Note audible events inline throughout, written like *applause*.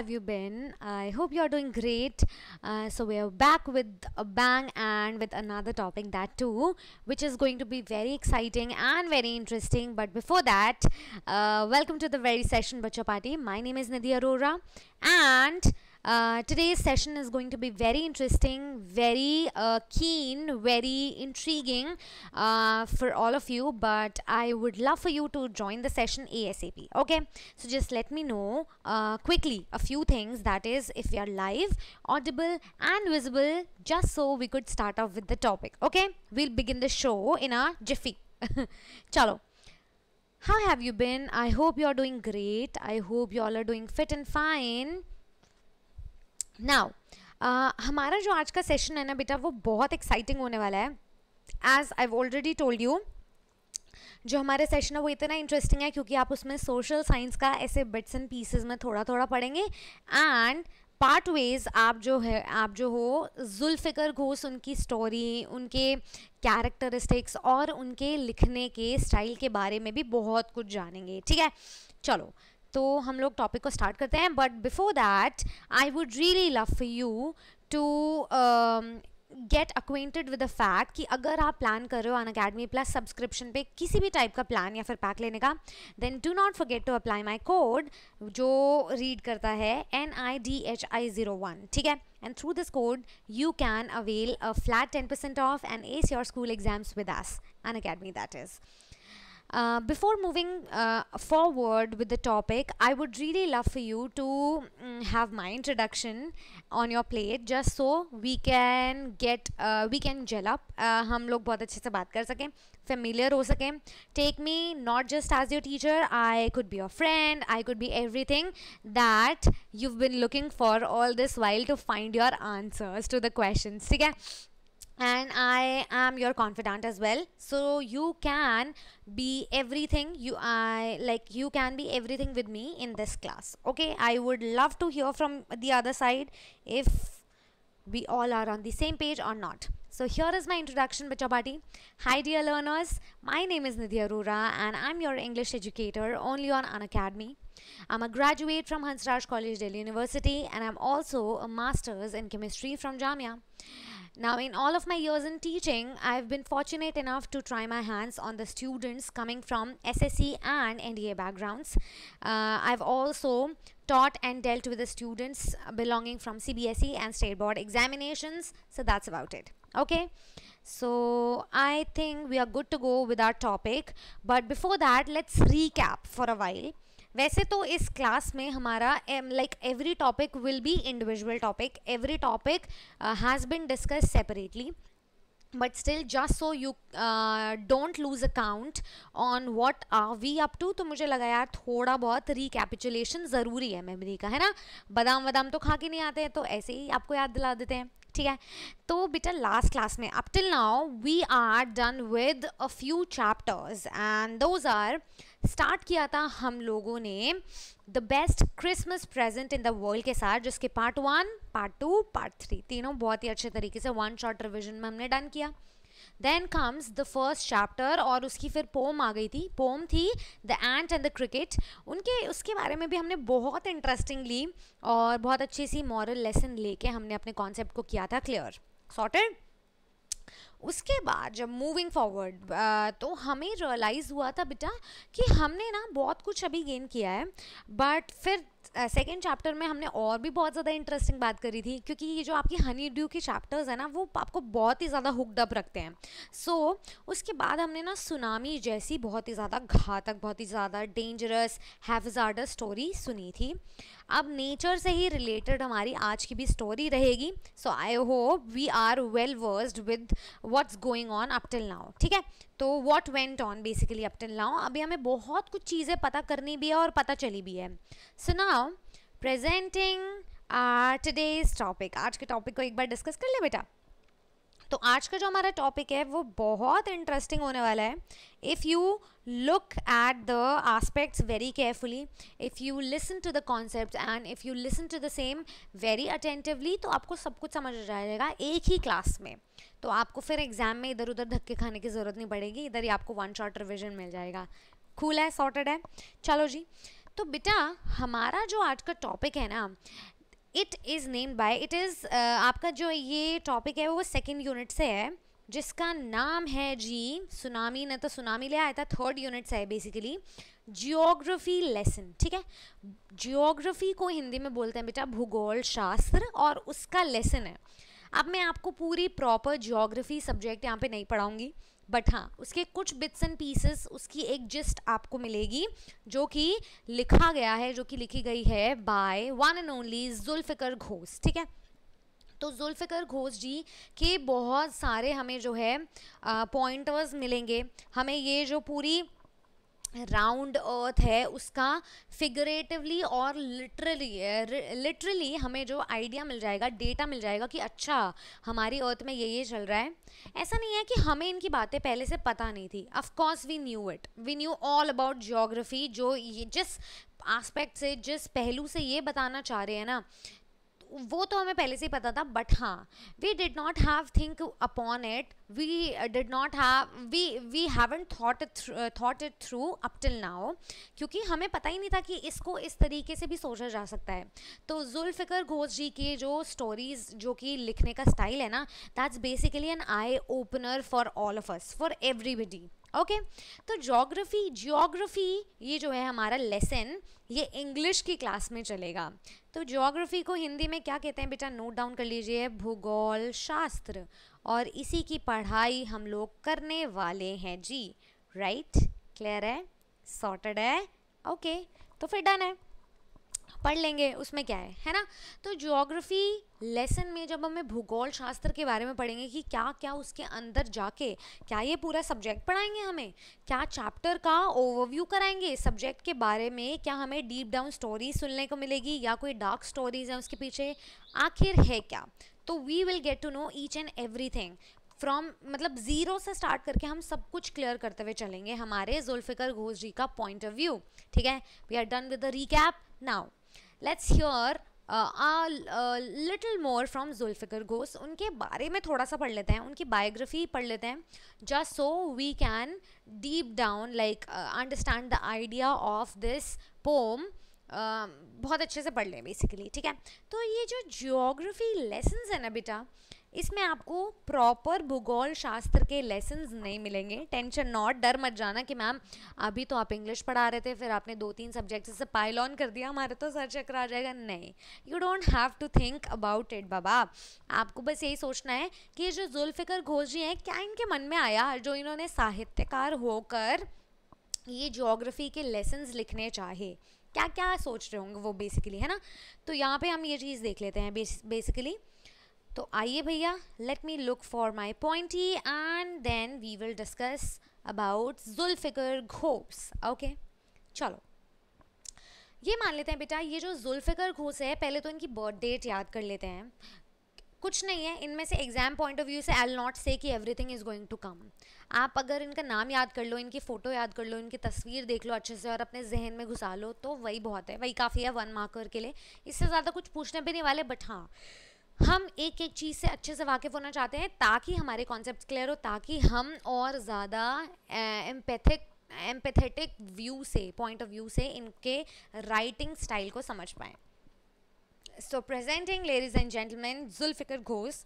have you been? I hope you are doing great. Uh, so we are back with a bang and with another topic that too, which is going to be very exciting and very interesting. But before that, uh, welcome to the very session Bacha Party. My name is Nidhi Arora and uh, today's session is going to be very interesting, very uh, keen, very intriguing uh, for all of you. But I would love for you to join the session ASAP. Okay, so just let me know uh, quickly a few things. That is, if we are live, audible, and visible, just so we could start off with the topic. Okay, we'll begin the show in a jiffy. *laughs* Chalo. How have you been? I hope you are doing great. I hope you all are doing fit and fine. Now uh, हमारा जो आज का session है ना बेटा वो बहुत exciting होने वाला है as I already told you जो हमारे सेशन है वो इतना इंटरेस्टिंग है क्योंकि आप उसमें सोशल साइंस का ऐसे बिट्स एंड पीसेज में थोड़ा थोड़ा पढ़ेंगे एंड पार्ट वेज आप जो है आप जो हो जुल्फ़िकर घोष उनकी स्टोरी उनके कैरेक्टरिस्टिक्स और उनके लिखने के स्टाइल के बारे में भी बहुत कुछ जानेंगे ठीक है चलो तो हम लोग टॉपिक को स्टार्ट करते हैं but before that I would really love you to get acquainted with the fact कि अगर आप प्लान कर रहे हो अन अकेडमी प्लस सब्सक्रिप्शन पे किसी भी टाइप का प्लान या फिर पैक लेने का then do not forget to apply my code जो रीड करता है N I D H I zero one ठीक है and through this code you can avail a flat ten percent off and ace your school exams with S Unacademy that is Uh, before moving uh, forward with the topic, I would really love for you to mm, have my introduction on your plate, just so we can get uh, we can gel up. Uh, हम लोग बहुत अच्छे से बात कर सकें familiar हो सकें take me not just as your teacher I could be your friend I could be everything that you've been looking for all this while to find your answers to the questions ठीक and I am your confidant as well. So you can be everything you I like you can be everything with me in this class. Okay, I would love to hear from the other side if we all are on the same page or not. So here is my introduction, Bachapati. Hi dear learners, my name is Nidhi Arora and I'm your English educator only on Academy. I'm a graduate from Hansraj College, Delhi University and I'm also a master's in chemistry from Jamia. Now, in all of my years in teaching, I've been fortunate enough to try my hands on the students coming from SSE and NDA backgrounds. Uh, I've also taught and dealt with the students belonging from CBSE and state board examinations. So that's about it. Okay. So I think we are good to go with our topic. But before that, let's recap for a while. वैसे तो इस class में हमारा like every topic will be individual topic every topic has been discuss separately but still just so you don't lose account on what are we up to तो मुझे लगा यार थोड़ा बहुत रिकैपिचुलेशन ज़रूरी है मेमरी का है ना बादाम वदाम तो खा के नहीं आते हैं तो ऐसे ही आपको याद दिला देते हैं ठीक है तो बेटा लास्ट क्लास में up till now we are done with a few chapters and those are start किया था हम लोगों ने the best Christmas present in the world के साथ जिसके part one part two part three तीनों बहुत ही अच्छे तरीके से वन शॉर्ट रिविजन में हमने डन किया then comes the first chapter और उसकी फिर पोम आ गई थी पोम थी the ant and the cricket उनके उसके बारे में भी हमने बहुत इंटरेस्टिंगली और बहुत अच्छी सी मॉरल लेसन लेके हमने अपने कॉन्सेप्ट को किया था क्लियर सॉर्टेड उसके बाद जब मूविंग फॉरवर्ड तो हमें रियलाइज़ हुआ था बेटा कि हमने ना बहुत कुछ अभी गेन किया है बट फिर सेकेंड चैप्टर में हमने और भी बहुत ज़्यादा इंटरेस्टिंग बात करी थी क्योंकि ये जो आपकी हनी ड्यू के चैप्टर्स है ना वो आपको बहुत ही ज़्यादा हुकडअप रखते हैं सो so, उसके बाद हमने ना सुनामी जैसी बहुत ही ज़्यादा घातक बहुत ही ज़्यादा डेंजरस हैफजार्डस स्टोरी सुनी थी अब नेचर से ही रिलेटेड हमारी आज की भी स्टोरी रहेगी so I hope we are well versed with what's going on up till now ठीक है तो what went on basically up till now अभी हमें बहुत कुछ चीज़ें पता करनी भी है और पता चली भी है so now presenting today's topic आज के टॉपिक को एक बार डिस्कस कर ले बेटा तो आज का जो हमारा टॉपिक है वो बहुत इंटरेस्टिंग होने वाला है if you look at the aspects very carefully if you listen to the concept and if you listen to the same very attentively तो आपको सब कुछ समझ आ जाएगा एक ही क्लास में तो आपको फिर एग्ज़ाम में इधर उधर धक्के खाने की ज़रूरत नहीं पड़ेगी इधर ही आपको वन शॉर्ट रिविजन मिल जाएगा कूल है सॉर्टेड है चलो जी तो बेटा हमारा जो आज का टॉपिक है ना it is name by it is आपका जो ये टॉपिक है वो सेकेंड यूनिट से है जिसका नाम है जी सुनामी ने तो सुनामी ले आया था थर्ड यूनिट से है बेसिकली जियोग्राफी लेसन ठीक है जियोग्राफी को हिंदी में बोलते हैं बेटा भूगोल शास्त्र और उसका लेसन है अब मैं आपको पूरी प्रॉपर जियोग्राफी सब्जेक्ट यहाँ पे नहीं पढ़ाऊँगी बट हाँ उसके कुछ बिट्स एंड पीसेस उसकी एक जिस्ट आपको मिलेगी जो कि लिखा गया है जो कि लिखी गई है by one and only Zulfikar Ghosh ठीक है तो जुल्फ़िकर घोष जी के बहुत सारे हमें जो है पॉइंटर्स मिलेंगे हमें ये जो पूरी राउंड अर्थ है उसका फिगरेटिवली और लिटरली लिटरली हमें जो आइडिया मिल जाएगा डेटा मिल जाएगा कि अच्छा हमारी अर्थ में ये ये चल रहा है ऐसा नहीं है कि हमें इनकी बातें पहले से पता नहीं थी of course we knew it we knew all about geography जो ये जिस आस्पेक्ट से जिस पहलू से ये बताना चाह रहे हैं ना वो तो हमें पहले से ही पता था बट हाँ we did not have think upon it we did not have we we haven't thought thought it through up till now क्योंकि हमें पता ही नहीं था कि इसको इस तरीके से भी सोचा जा सकता है तो जुल्फ़िकर घोष जी की जो स्टोरीज़ जो कि लिखने का स्टाइल है ना that's basically an eye opener for all of us for everybody okay तो जोग्राफी जियोग्राफी ये जो है हमारा लेसन ये इंग्लिश की क्लास में चलेगा तो जोग्राफी को हिंदी में क्या कहते हैं बेटा नोट डाउन कर लीजिए भूगोल शास्त्र और इसी की पढ़ाई हम लोग करने वाले हैं जी राइट क्लियर है सॉर्टेड है ओके तो फिर डन है पढ़ लेंगे उसमें क्या है है ना तो जोग्राफ़ी लेसन में जब हमें भूगोल शास्त्र के बारे में पढ़ेंगे कि क्या क्या उसके अंदर जाके क्या ये पूरा सब्जेक्ट पढ़ाएंगे हमें क्या चैप्टर का ओवरव्यू कराएंगे सब्जेक्ट के बारे में क्या हमें डीप डाउन स्टोरी सुनने को मिलेगी या कोई डार्क स्टोरीज हैं उसके पीछे आखिर है क्या तो we will get to know each and every thing from मतलब ज़ीरो से स्टार्ट करके हम सब कुछ क्लियर करते हुए चलेंगे हमारे जुल्फ़िकर घोष जी का पॉइंट ऑफ व्यू ठीक है we are done with the recap now let's hear little more from Zulfikar Ghosh उनके बारे में थोड़ा सा पढ़ लेते हैं उनकी बायोग्राफी पढ़ लेते हैं just so we can deep down like understand the idea of this poem बहुत अच्छे से पढ़ लें बेसिकली ठीक है तो ये जो जियोग्राफी लेसन है ना बेटा इसमें आपको प्रॉपर भूगोल शास्त्र के लेसन्स नहीं मिलेंगे टेंशन नॉट डर मत जाना कि मैम अभी तो आप इंग्लिश पढ़ा रहे थे फिर आपने दो तीन सब्जेक्ट से पाइल ऑन कर दिया हमारे तो सर चक्कर आ जाएगा नहीं you don't have to think about it बाबा आपको बस यही सोचना है कि ये जो जुल्फ़िकर घोष जी हैं क्या इनके मन में आया जो इन्होंने साहित्यकार होकर ये जोग्राफ़ी के लेसन्स लिखने चाहे क्या क्या सोच रहे होंगे वो बेसिकली है ना तो यहाँ पे हम ये चीज़ देख लेते हैं बेसिकली तो आइए भैया let me look for my pointy and then we will discuss about Zulfikar Ghosh okay चलो ये मान लेते हैं बेटा ये जो जुल्फिकर घोस है पहले तो इनकी बर्थ डेट याद कर लेते हैं कुछ नहीं है इनमें से एग्जाम पॉइंट ऑफ व्यू से आई एल नॉट से कि everything is going to come आप अगर इनका नाम याद कर लो इनकी फ़ोटो याद कर लो इनकी तस्वीर देख लो अच्छे से और अपने जहन में घुसा लो तो वही बहुत है वही काफ़ी है वन मार्कर के लिए इससे ज़्यादा कुछ पूछने भी नहीं वाले बट हाँ हम एक एक चीज़ से अच्छे से वाकिफ़ होना चाहते हैं ताकि हमारे कॉन्सेप्ट क्लियर हो ताकि हम और ज़्यादा एम्पैथिक एम्पैथेटिक व्यू से पॉइंट ऑफ व्यू से इनके राइटिंग स्टाइल को समझ पाएँ so presenting ladies and gentleman Zulfikar Ghosh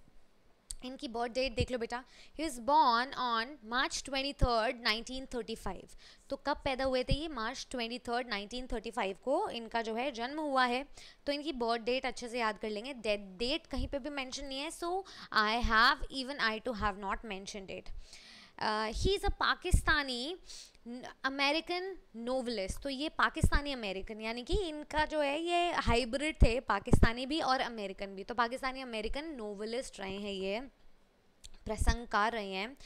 इनकी बर्थ डेट देख लो बेटा he is born on March twenty third nineteen thirty five तो कब पैदा हुए थे ये March twenty third nineteen thirty five को इनका जो है जन्म हुआ है तो इनकी बर्थ डेट अच्छे से याद कर लेंगे डेट डेट कहीं पे भी मेंशन नहीं है so I have even I too have not mention date he is a Pakistani American novelist तो ये पाकिस्तानी अमेरिकन यानी कि इनका जो है ये हाइब्रिड थे पाकिस्तानी भी और अमेरिकन भी तो पाकिस्तानी अमेरिकन नोवलिस्ट रहे हैं ये प्रसंगकार रहे हैं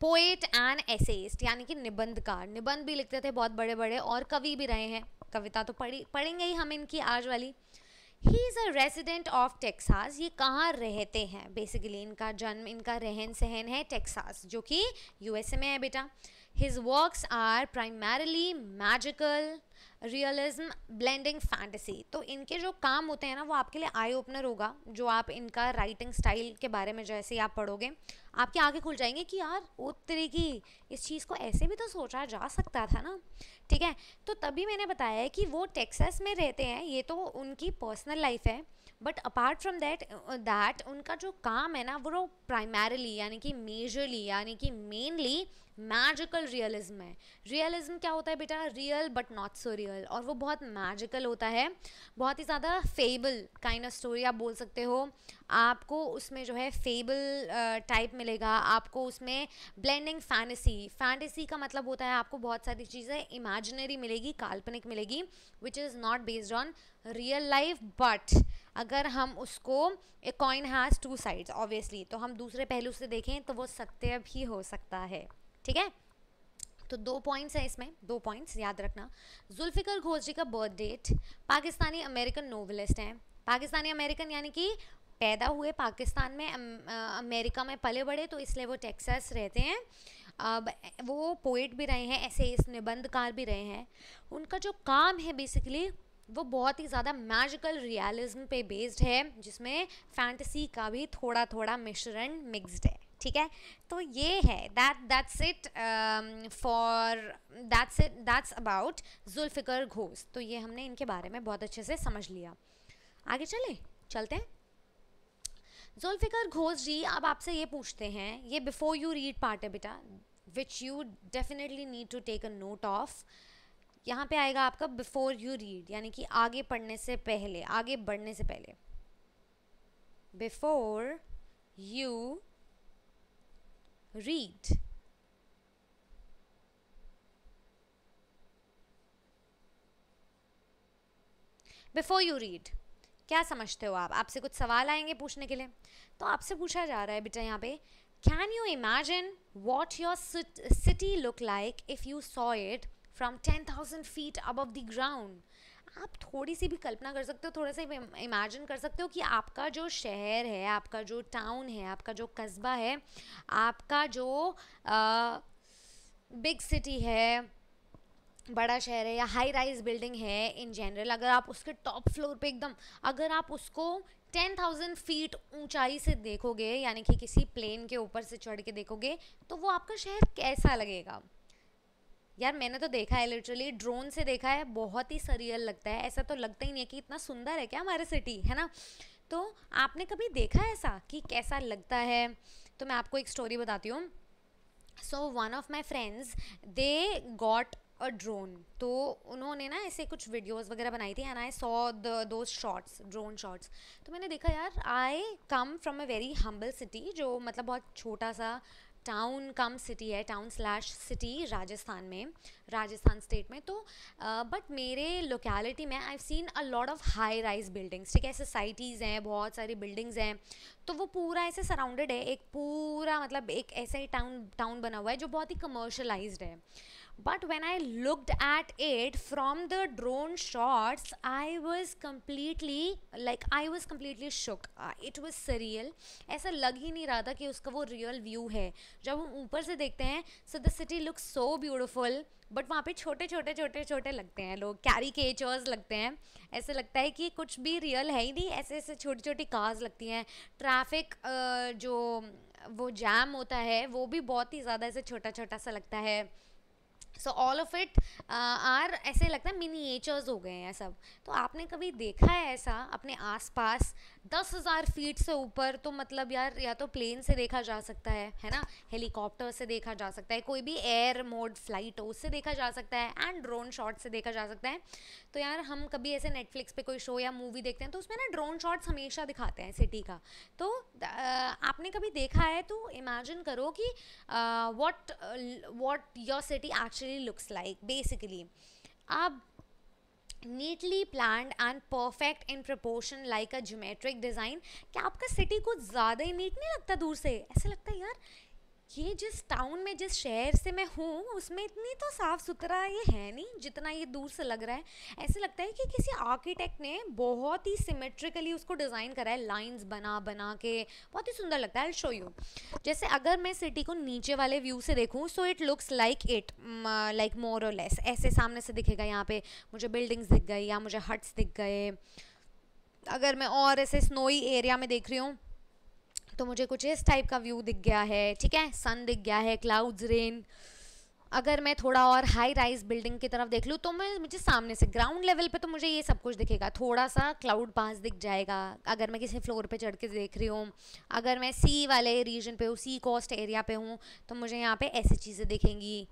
पोएट एंड एसेस्ट यानी कि निबंधकार निबंध भी लिखते थे बहुत बड़े बड़े और कवि भी रहे हैं कविता तो पढ़ी पढ़ेंगे ही हम इनकी आज वाली he is a resident of Texas ये कहाँ रहते हैं बेसिकली इनका जन्म इनका रहन सहन है टेक्सास जो कि यूएसए में है बेटा His works are primarily magical, realism blending fantasy तो इनके जो काम होते हैं ना वो आपके लिए आई ओपनर होगा जो आप इनका राइटिंग स्टाइल के बारे में जैसे ही आप पढ़ोगे आपके आगे खुल जाएंगे कि यार ओ की इस चीज़ को ऐसे भी तो सोचा जा सकता था ना ठीक है तो तभी मैंने बताया है कि वो टेक्सास में रहते हैं ये तो उनकी पर्सनल लाइफ है but apart from that that उनका जो काम है ना वो प्राइमरली यानी कि मेजरली यानी कि मेनली मैजिकल रियलिज्म है रियलिज्म क्या होता है बेटा real but not so surreal और वो बहुत मैजिकल होता है बहुत ही ज़्यादा फेबल काइंड ऑफ स्टोरी आप बोल सकते हो आपको उसमें जो है फेबल टाइप मिलेगा आपको उसमें ब्लेंडिंग फैंटेसी फैंटेसी का मतलब होता है आपको बहुत सारी चीज़ें इमेजिनरी मिलेगी काल्पनिक मिलेगी which is not based on real life but अगर हम उसको a coin has two sides obviously तो हम दूसरे पहलू से देखें तो वो सत्य भी हो सकता है ठीक है तो दो पॉइंट्स हैं इसमें दो पॉइंट्स याद रखना जुल्फ़िकर घोष जी का birth date Pakistani American novelist हैं पाकिस्तानी अमेरिकन यानी कि पैदा हुए पाकिस्तान में अमेरिका में पले बड़े तो इसलिए वो टेक्सास रहते हैं अब वो पोइट भी रहे हैं ऐसे इस निबंधकार भी रहे हैं उनका जो काम है बेसिकली वो बहुत ही ज़्यादा मैजिकल रियलिज्म पे बेस्ड है जिसमें फैंटसी का भी थोड़ा थोड़ा मिश्रण मिक्स्ड है ठीक है तो ये है that that's it for that's it that's about Zulfikar Ghosh तो ये हमने इनके बारे में बहुत अच्छे से समझ लिया आगे चले चलते हैं जुल्फ़िकर घोष जी अब आपसे ये पूछते हैं ये बिफ़ोर यू रीड पार्ट है बेटा which you definitely need to take a note of यहाँ पे आएगा आपका बिफ़ोर यू रीड यानी कि आगे पढ़ने से पहले आगे बढ़ने से पहले before you read before you read क्या समझते हो आप आपसे कुछ सवाल आएंगे पूछने के लिए तो आपसे पूछा जा रहा है बेटा यहाँ पे can you imagine what your city look like if you saw it from ten thousand feet above the ground आप थोड़ी सी भी कल्पना कर सकते हो थोड़ा सा इमेजिन कर सकते हो कि आपका जो शहर है आपका जो टाउन है आपका जो कस्बा है आपका जो बिग सिटी है बड़ा शहर है या हाई राइज बिल्डिंग है इन जनरल अगर आप उसके टॉप फ्लोर पे एकदम अगर आप उसको टेन थाउजेंड फीट ऊंचाई से देखोगे यानी कि किसी प्लेन के ऊपर से चढ़ के देखोगे तो वो आपका शहर कैसा लगेगा यार मैंने तो देखा है लिटरली ड्रोन से देखा है बहुत ही सरियल लगता है ऐसा तो लगता ही नहीं है कि इतना सुंदर है क्या हमारे सिटी है ना तो आपने कभी देखा है ऐसा कि कैसा लगता है तो मैं आपको एक स्टोरी बताती हूँ so one of my friends they got a drone तो उन्होंने ना ऐसे कुछ वीडियोस वगैरह बनाई थी and I saw two shorts drone shorts तो मैंने देखा यार I come from a very humble city जो मतलब बहुत छोटा सा टाउन कम सिटी है टाउन स्लैश सिटी राजस्थान में राजस्थान स्टेट में तो बट uh, मेरे लोकेलिटी में I seen a lot of high rise buildings ठीक है सोसाइटीज़ हैं बहुत सारी बिल्डिंग्स हैं तो वो पूरा ऐसे सराउंडेड है एक पूरा मतलब एक ऐसा ही टाउन टाउन बना हुआ है जो बहुत ही कमर्शलाइज्ड है but when I looked at it from the drone shots I was completely like I was completely shook it was surreal ऐसा लग ही नहीं रहा था कि उसका वो रियल व्यू है जब हम ऊपर से देखते हैं so the city look so beautiful but वहाँ पे छोटे छोटे छोटे छोटे लगते हैं लोग कैरी केचर्स लगते हैं ऐसे लगता है कि कुछ भी रियल है ही नहीं ऐसे ऐसे छोटी छोटी कार्स लगती हैं ट्रैफिक जो वो जैम होता है वो भी बहुत ही ज़्यादा ऐसे छोटा छोटा सा लगता है so all of it are ऐसे लगता है मिनीचर्स हो गए हैं सब तो आपने कभी देखा है ऐसा अपने आसपास दस हज़ार फीट से ऊपर तो मतलब यार या तो प्लेन से देखा जा सकता है है ना हेलीकॉप्टर से देखा जा सकता है कोई भी एयर मोड फ्लाइट हो उससे देखा जा सकता है एंड ड्रोन शॉट से देखा जा सकता है तो यार हम कभी ऐसे नेटफ्लिक्स पे कोई शो या मूवी देखते हैं तो उसमें ना ड्रोन शॉट्स हमेशा दिखाते हैं सिटी का तो uh, आपने कभी देखा है तो इमेजिन करो कि what what your city actually actually looks like basically आप neatly plan and perfect in proportion like a geometric design क्या आपका सिटी कुछ ज़्यादा ही नीट नहीं लगता दूर से ऐसे लगता है यार ये जिस टाउन में जिस शहर से मैं हूँ उसमें इतनी तो साफ़ सुथरा ये है नहीं जितना ये दूर से लग रहा है ऐसे लगता है कि किसी आर्किटेक्ट ने बहुत ही सिमेट्रिकली उसको डिज़ाइन करा है लाइंस बना बना के बहुत ही सुंदर लगता है आई शो यू जैसे अगर मैं सिटी को नीचे वाले व्यू से देखूँ so it looks like it like more और लेस ऐसे सामने से दिखेगा यहाँ पे मुझे बिल्डिंग्स दिख गई या मुझे हट्स दिख गए अगर मैं और ऐसे स्नोई एरिया में देख रही हूँ तो मुझे कुछ इस टाइप का व्यू दिख गया है ठीक है सन दिख गया है क्लाउड्स रेन अगर मैं थोड़ा और हाई राइज बिल्डिंग की तरफ देख लूँ तो मैं मुझे सामने से ग्राउंड लेवल पे तो मुझे ये सब कुछ दिखेगा थोड़ा सा क्लाउड पास दिख जाएगा अगर मैं किसी फ्लोर पे चढ़ के देख रही हूँ अगर मैं सी वाले रीजन पे हूँ सी कोस्ट एरिया पे हूँ तो मुझे यहाँ पे ऐसी चीज़ें दिखेंगी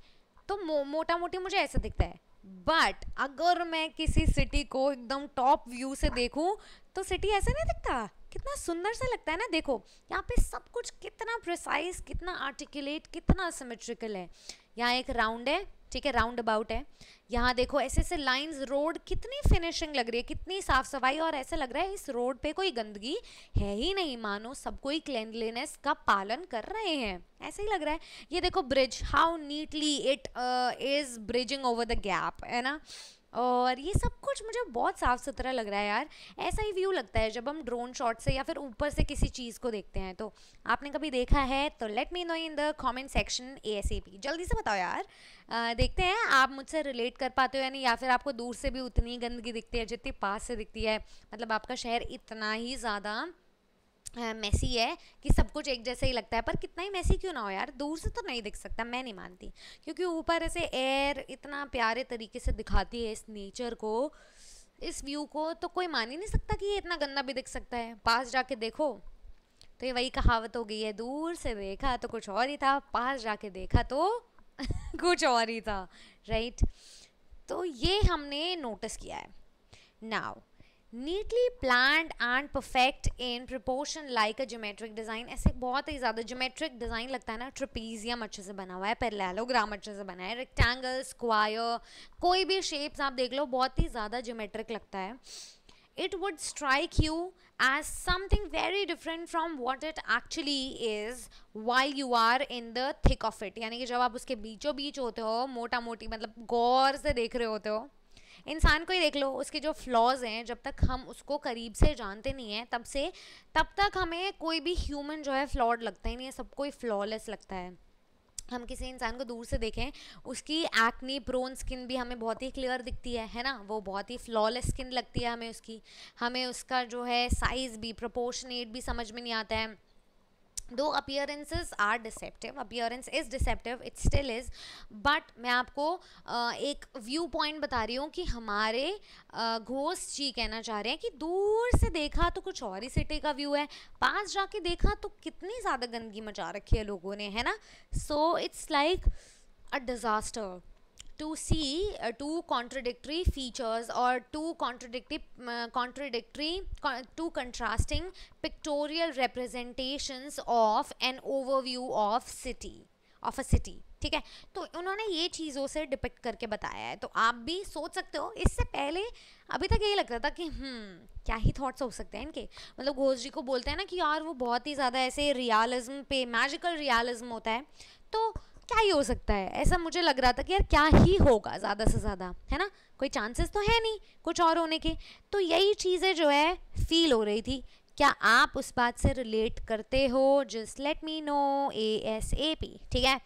तो मो, मोटा मोटी मुझे ऐसा दिखता है बट अगर मैं किसी सिटी को एकदम टॉप व्यू से देखूँ तो सिटी ऐसा नहीं दिखता कितना सुंदर सा लगता है ना देखो यहाँ पे सब कुछ कितना प्रिसाइज कितना आर्टिकुलेट कितना सिमेट्रिकल है यहाँ एक राउंड है ठीक है राउंड अबाउट है यहाँ देखो ऐसे ऐसे लाइंस रोड कितनी फिनिशिंग लग रही है कितनी साफ सफाई और ऐसा लग रहा है इस रोड पे कोई गंदगी है ही नहीं मानो सब कोई क्लेंडलीनेस का पालन कर रहे हैं ऐसे ही लग रहा है ये देखो bridge how neatly it is bridging over the gap है ना और ये सब कुछ मुझे बहुत साफ़ सुथरा लग रहा है यार ऐसा ही व्यू लगता है जब हम ड्रोन शॉट से या फिर ऊपर से किसी चीज़ को देखते हैं तो आपने कभी देखा है तो let me know in the comment section A S A P जल्दी से बताओ यार आ, देखते हैं आप मुझसे रिलेट कर पाते हो या नहीं या फिर आपको दूर से भी उतनी गंदगी दिखती है जितनी पास से दिखती है मतलब आपका शहर इतना ही ज़्यादा मैसी है कि सब कुछ एक जैसे ही लगता है पर कितना ही मैसी क्यों ना हो यार दूर से तो नहीं दिख सकता मैं नहीं मानती क्योंकि ऊपर ऐसे एयर इतना प्यारे तरीके से दिखाती है इस नेचर को इस व्यू को तो कोई मान ही नहीं सकता कि ये इतना गंदा भी दिख सकता है पास जाके देखो तो ये वही कहावत हो गई है दूर से देखा तो कुछ और ही था पास जाके देखा तो *laughs* कुछ और ही था राइट तो ये हमने नोटिस किया है नाव neatly planned and perfect in proportion like a geometric design ऐसे बहुत ही ज़्यादा geometric design लगता है ना trapezium अच्छे से बना हुआ है पैरेललोग्राम अच्छे से बना है rectangle square कोई भी shapes आप देख लो बहुत ही ज़्यादा geometric लगता है it would strike you as something very different from what it actually is while you are in the thick of it यानी कि जब आप उसके बीचों बीच होते हो मोटा मोटी मतलब गौर से देख रहे होते हो इंसान को ही देख लो उसके जो फ्लॉज़ हैं जब तक हम उसको करीब से जानते नहीं हैं तब से तब तक हमें कोई भी ह्यूमन जो है फ्लॉड लगता ही नहीं है सबको ही फ्लॉलेस लगता है हम किसी इंसान को दूर से देखें उसकी एक्नी प्रोन स्किन भी हमें बहुत ही क्लियर दिखती है है ना वो बहुत ही फ्लॉलेस स्किन लगती है हमें उसकी हमें उसका जो है साइज़ भी प्रोपोर्शनेट भी समझ में नहीं आता है दो appearances are deceptive appearance is deceptive it still is but मैं आपको एक व्यू पॉइंट बता रही हूँ कि हमारे घोष जी कहना चाह रहे हैं कि दूर से देखा तो कुछ और ही सिटी का व्यू है पास जाके देखा तो कितनी ज़्यादा गंदगी मचा रखी है लोगों ने है ना so it's like a disaster to see uh, two contradictory features or two contradictory uh, contradictory con two contrasting pictorial representations of an overview of city of a city ठीक है तो उन्होंने ये चीज़ों से डिपेक्ट करके बताया है तो आप भी सोच सकते हो इससे पहले अभी तक यही लगता था कि हम्म क्या ही थॉट्स हो सकते हैं इनके मतलब घोष जी को बोलते हैं ना कि यार वो बहुत ही ज़्यादा ऐसे रियलिज्म पे मैजिकल रियलिज्म होता है तो क्या ही हो सकता है ऐसा मुझे लग रहा था कि यार क्या ही होगा ज़्यादा से ज़्यादा है ना कोई चांसेस तो है नहीं कुछ और होने के तो यही चीज़ें जो है फील हो रही थी क्या आप उस बात से रिलेट करते हो just let me know A S A P ठीक है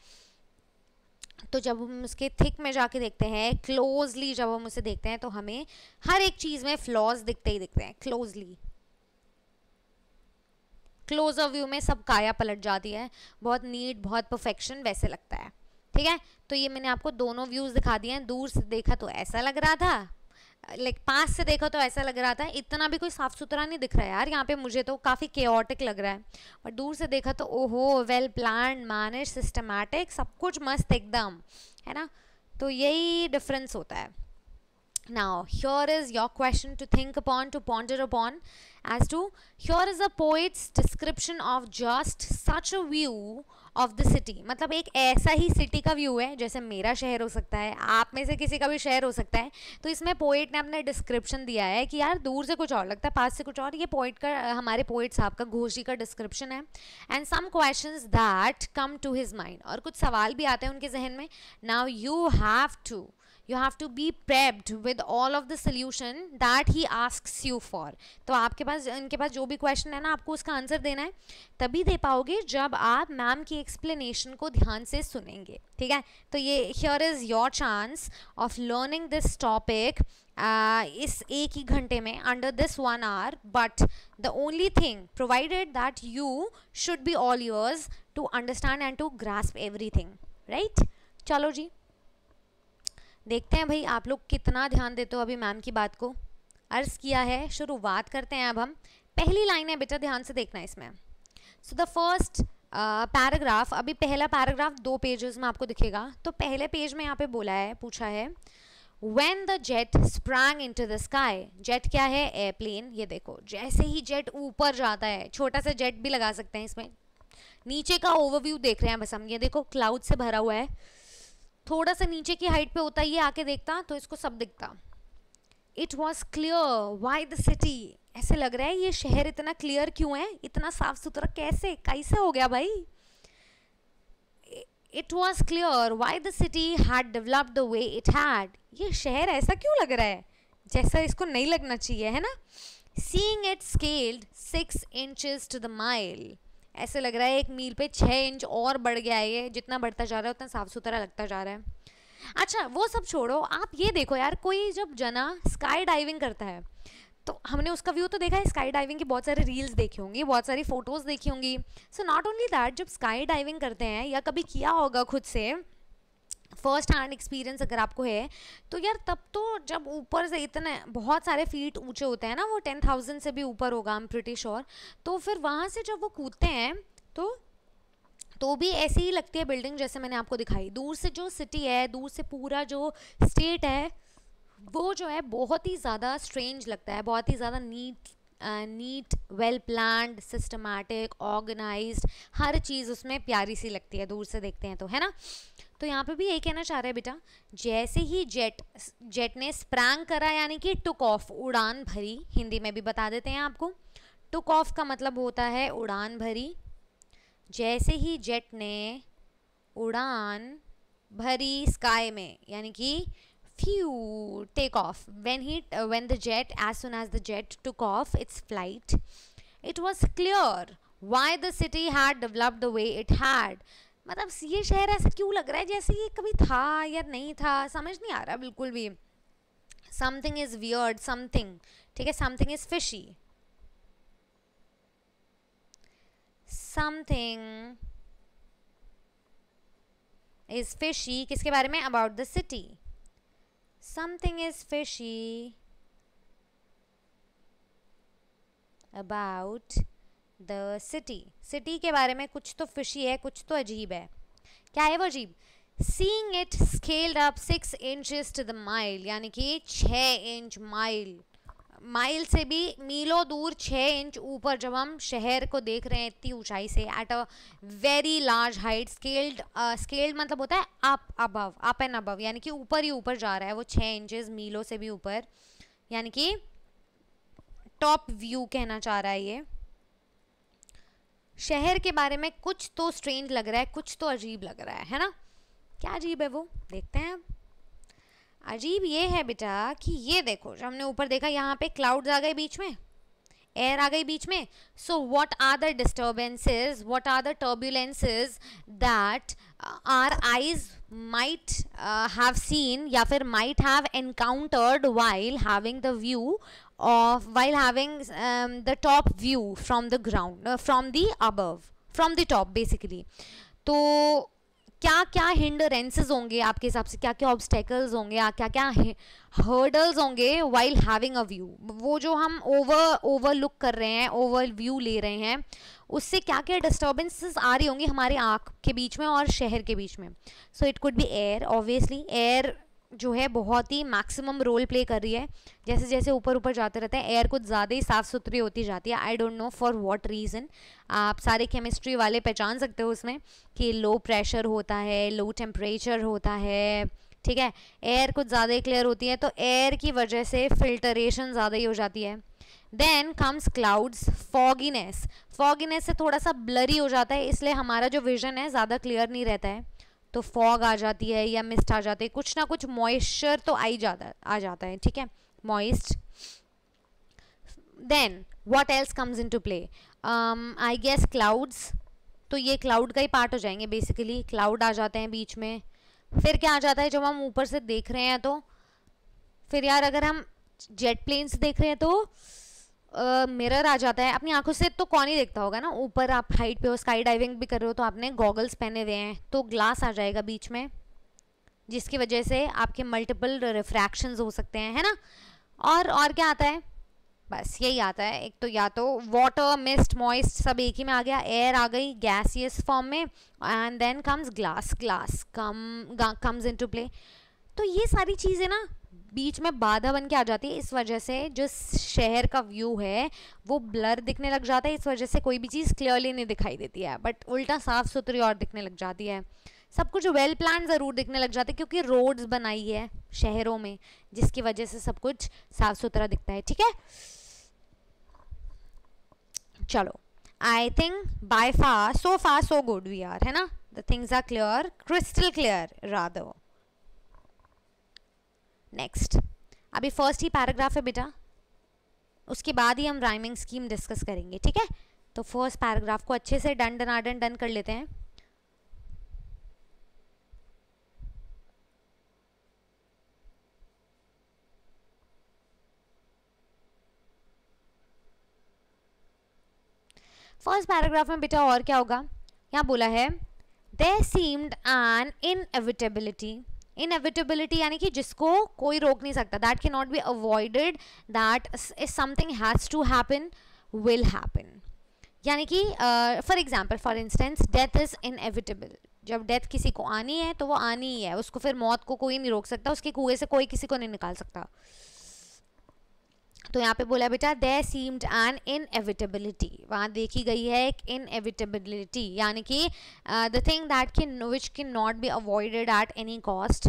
तो जब हम उसके थिक में जाके देखते हैं क्लोजली जब हम उसे देखते हैं तो हमें हर एक चीज़ में फ्लॉज दिखते ही दिखते हैं क्लोजली क्लोजर व्यू में सब काया पलट जाती है बहुत नीट बहुत परफेक्शन वैसे लगता है ठीक है तो ये मैंने आपको दोनों व्यूज़ दिखा दिए हैं दूर से देखा तो ऐसा लग रहा था लाइक पास से देखा तो ऐसा लग रहा था इतना भी कोई साफ़ सुथरा नहीं दिख रहा है यार यहाँ पे मुझे तो काफ़ी केओटिक लग रहा है और दूर से देखा तो ओहो वेल प्लान मैनेज सिस्टमैटिक सब कुछ मस्त एकदम है ना तो यही डिफरेंस होता है Now, here is your question to think upon, to ponder upon as to here is a poet's description of just such a view of the city मतलब एक ऐसा ही सिटी का व्यू है जैसे मेरा शहर हो सकता है आप में से किसी का भी शहर हो सकता है तो इसमें पोइट ने अपना डिस्क्रिप्शन दिया है कि यार दूर से कुछ और लगता है पास से कुछ और ये पोइट का हमारे पोइट साहब का घोषी का डिस्क्रिप्शन है and some question that come to his mind और कुछ सवाल भी आते हैं उनके जहन में now you have to you have to be prepped with all of the solution that he ask you for तो आपके पास इनके पास जो भी क्वेश्चन है ना आपको उसका आंसर देना है तभी दे पाओगे जब आप मैम की एक्सप्लेनेशन को ध्यान से सुनेंगे ठीक है तो ये here is your chance of learning this topic इस एक ही घंटे में under this one hour but the only thing provided that you should be all yours to understand and to grasp every thing right चलो जी देखते हैं भाई आप लोग कितना ध्यान देते हो अभी मैम की बात को अर्ज़ किया है शुरुआत करते हैं अब हम पहली लाइन है बेटा ध्यान से देखना इसमें सो द फर्स्ट पैराग्राफ अभी पहला पैराग्राफ दो पेजेस में आपको दिखेगा तो पहले पेज में यहाँ पे बोला है पूछा है when the jet sprang into the sky jet क्या है एयरप्लेन ये देखो जैसे ही जेट ऊपर जाता है छोटा सा जेट भी लगा सकते हैं इसमें नीचे का ओवरव्यू देख रहे हैं बस हम ये देखो क्लाउड से भरा हुआ है थोड़ा सा नीचे की हाइट पे होता ये आके देखता तो इसको सब दिखता it was clear why the city ऐसे लग रहा है ये शहर इतना क्लियर क्यों है इतना साफ सुथरा कैसे कैसे हो गया भाई it was clear why the city had developed the way it had ये शहर ऐसा क्यों लग रहा है जैसा इसको नहीं लगना चाहिए है ना seeing it scaled six inches to the mile ऐसे लग रहा है एक मील पे छः इंच और बढ़ गया है ये जितना बढ़ता जा रहा है उतना साफ़ सुथरा लगता जा रहा है अच्छा वो सब छोड़ो आप ये देखो यार कोई जब जना स्काई डाइविंग करता है तो हमने उसका व्यू तो देखा है स्काई डाइविंग की बहुत सारे रील्स देखी होंगी बहुत सारी फ़ोटोज़ देखी होंगी सो नॉट ओनली दैट जब स्काई डाइविंग करते हैं या कभी किया होगा खुद से फर्स्ट हैंड एक्सपीरियंस अगर आपको है तो यार तब तो जब ऊपर से इतने बहुत सारे फीट ऊंचे होते हैं ना वो टेन थाउजेंड से भी ऊपर होगा आई एम प्रिटी श्योर तो फिर वहाँ से जब वो कूदते हैं तो तो भी ऐसी ही लगती है बिल्डिंग जैसे मैंने आपको दिखाई दूर से जो सिटी है दूर से पूरा जो स्टेट है वो जो है बहुत ही ज़्यादा स्ट्रेंज लगता है बहुत ही ज़्यादा neat neat well planned systematic organise हर चीज़ उसमें प्यारी सी लगती है दूर से देखते हैं तो है ना तो यहाँ पे भी यही कहना चाह रहे हैं बेटा जैसे ही जेट जेट ने स्प्रैंग करा यानी कि टुक ऑफ उड़ान भरी हिंदी में भी बता देते हैं आपको टुक ऑफ का मतलब होता है उड़ान भरी जैसे ही जेट ने उड़ान भरी स्काई में यानी कि phew, take off. When, he, uh, when the jet, as soon as the jet took off its flight, it was clear why the city had developed the way it had. मतलब ये शहर ऐसा क्यों लग रहा है जैसे ये कभी था या नहीं था समझ नहीं आ रहा बिल्कुल भी समथिंग इज़ वियर्ड समथिंग ठीक है something is fishy something is fishy किसके बारे में about the city Something is fishy about the city. City के बारे में कुछ तो fishy है कुछ तो अजीब है क्या है वो अजीब Seeing it scaled up six inches to the mile, यानी कि छ इंच mile. माइल से भी मीलों दूर छः इंच ऊपर जब हम शहर को देख रहे हैं इतनी ऊंचाई से at a very large height scaled scaled मतलब होता है up above up and above यानी कि ऊपर ही ऊपर जा रहा है वो छः इंच मीलों से भी ऊपर यानी कि टॉप व्यू कहना चाह रहा है ये शहर के बारे में कुछ तो स्ट्रेंज लग रहा है कुछ तो अजीब लग रहा है है ना क्या अजीब है वो देखते हैं अब अजीब ये है बेटा कि ये देखो जो हमने ऊपर देखा यहाँ पे क्लाउड्स आ गए बीच में एयर आ गई बीच में so what are the disturbances what are the turbulences that our eyes might have seen या फिर might have encountered while having the view of while having the top view from the ground from the above from the top basically तो क्या क्या हिंडरेंसेज होंगे आपके हिसाब से क्या क्या ऑब्स्टेकल्स होंगे क्या क्या हर्डल्स होंगे वाइल हैविंग अ व्यू वो जो हम ओवर ओवर लुक कर रहे हैं ओवर व्यू ले रहे हैं उससे क्या क्या डिस्टर्बेंसेस आ रही होंगी हमारे आँख के बीच में और शहर के बीच में so it could be air obviously air जो है बहुत ही मैक्सिमम रोल प्ले कर रही है जैसे जैसे ऊपर ऊपर जाते रहते हैं एयर कुछ ज़्यादा ही साफ़ सुथरी होती जाती है I don't know for what reason आप सारे केमिस्ट्री वाले पहचान सकते हो उसमें कि लो प्रेशर होता है लो टेम्परेचर होता है ठीक है एयर कुछ ज़्यादा ही क्लियर होती है तो एयर की वजह से फिल्टरेशन ज़्यादा ही हो जाती है then comes clouds fogginess fogginess से थोड़ा सा ब्लरी हो जाता है इसलिए हमारा जो विजन है ज़्यादा क्लियर नहीं रहता है तो फॉग आ जाती है या मिस्ट आ जाती है कुछ ना कुछ मॉइस्चर तो आ ही जाता आ जाता है ठीक है moist then what else comes into play I guess clouds तो ये क्लाउड का ही पार्ट हो जाएंगे बेसिकली क्लाउड आ जाते हैं बीच में फिर क्या आ जाता है जब हम ऊपर से देख रहे हैं तो फिर यार अगर हम जेट प्लेन्स देख रहे हैं तो मिरर आ जाता है अपनी आंखों से तो कौन ही देखता होगा ना ऊपर आप हाइट पे हो स्काई डाइविंग भी कर रहे हो तो आपने गॉगल्स पहने हुए हैं तो ग्लास आ जाएगा बीच में जिसकी वजह से आपके मल्टीपल रिफ्रैक्शन हो सकते हैं है ना और और क्या आता है बस यही आता है एक तो या तो वाटर मिस्ट मॉइस्ट सब एक ही में आ गया एयर आ गई गैसियस फॉर्म में and then comes glass glass come comes into play तो ये सारी चीज़ें ना बीच में बाधा बन के आ जाती है इस वजह से जो शहर का व्यू है वो ब्लर दिखने लग जाता है इस वजह से कोई भी चीज़ क्लियरली नहीं दिखाई देती है बट उल्टा साफ़ सुथरी और दिखने लग जाती है सब कुछ वेल प्लान ज़रूर दिखने लग जाते क्योंकि रोड्स बनाई है शहरों में जिसकी वजह से सब कुछ साफ़ सुथरा दिखता है ठीक है चलो I think by far so far so good we are है ना the things are clear crystal clear राधो नेक्स्ट अभी फर्स्ट ही पैराग्राफ है बेटा उसके बाद ही हम राइमिंग स्कीम डिस्कस करेंगे ठीक है तो फर्स्ट पैराग्राफ को अच्छे से डन आडन डन कर लेते हैं फर्स्ट पैराग्राफ में बेटा और क्या होगा यहाँ बोला है they seemed an inevitability inevitability यानी कि जिसको कोई रोक नहीं सकता that can not be avoided that is something has to happen will happen यानी कि for example for instance death is inevitable जब डेथ किसी को आनी है तो वो आनी ही है उसको फिर मौत को कोई नहीं रोक सकता उसके कुएँ से कोई किसी को नहीं निकाल सकता तो यहाँ पे बोला बेटा दे सीम्ड एन एविटेबिलिटी वहाँ देखी गई है एक इन एविटेबिलिटी यानी कि the thing that can which can not be avoided at any cost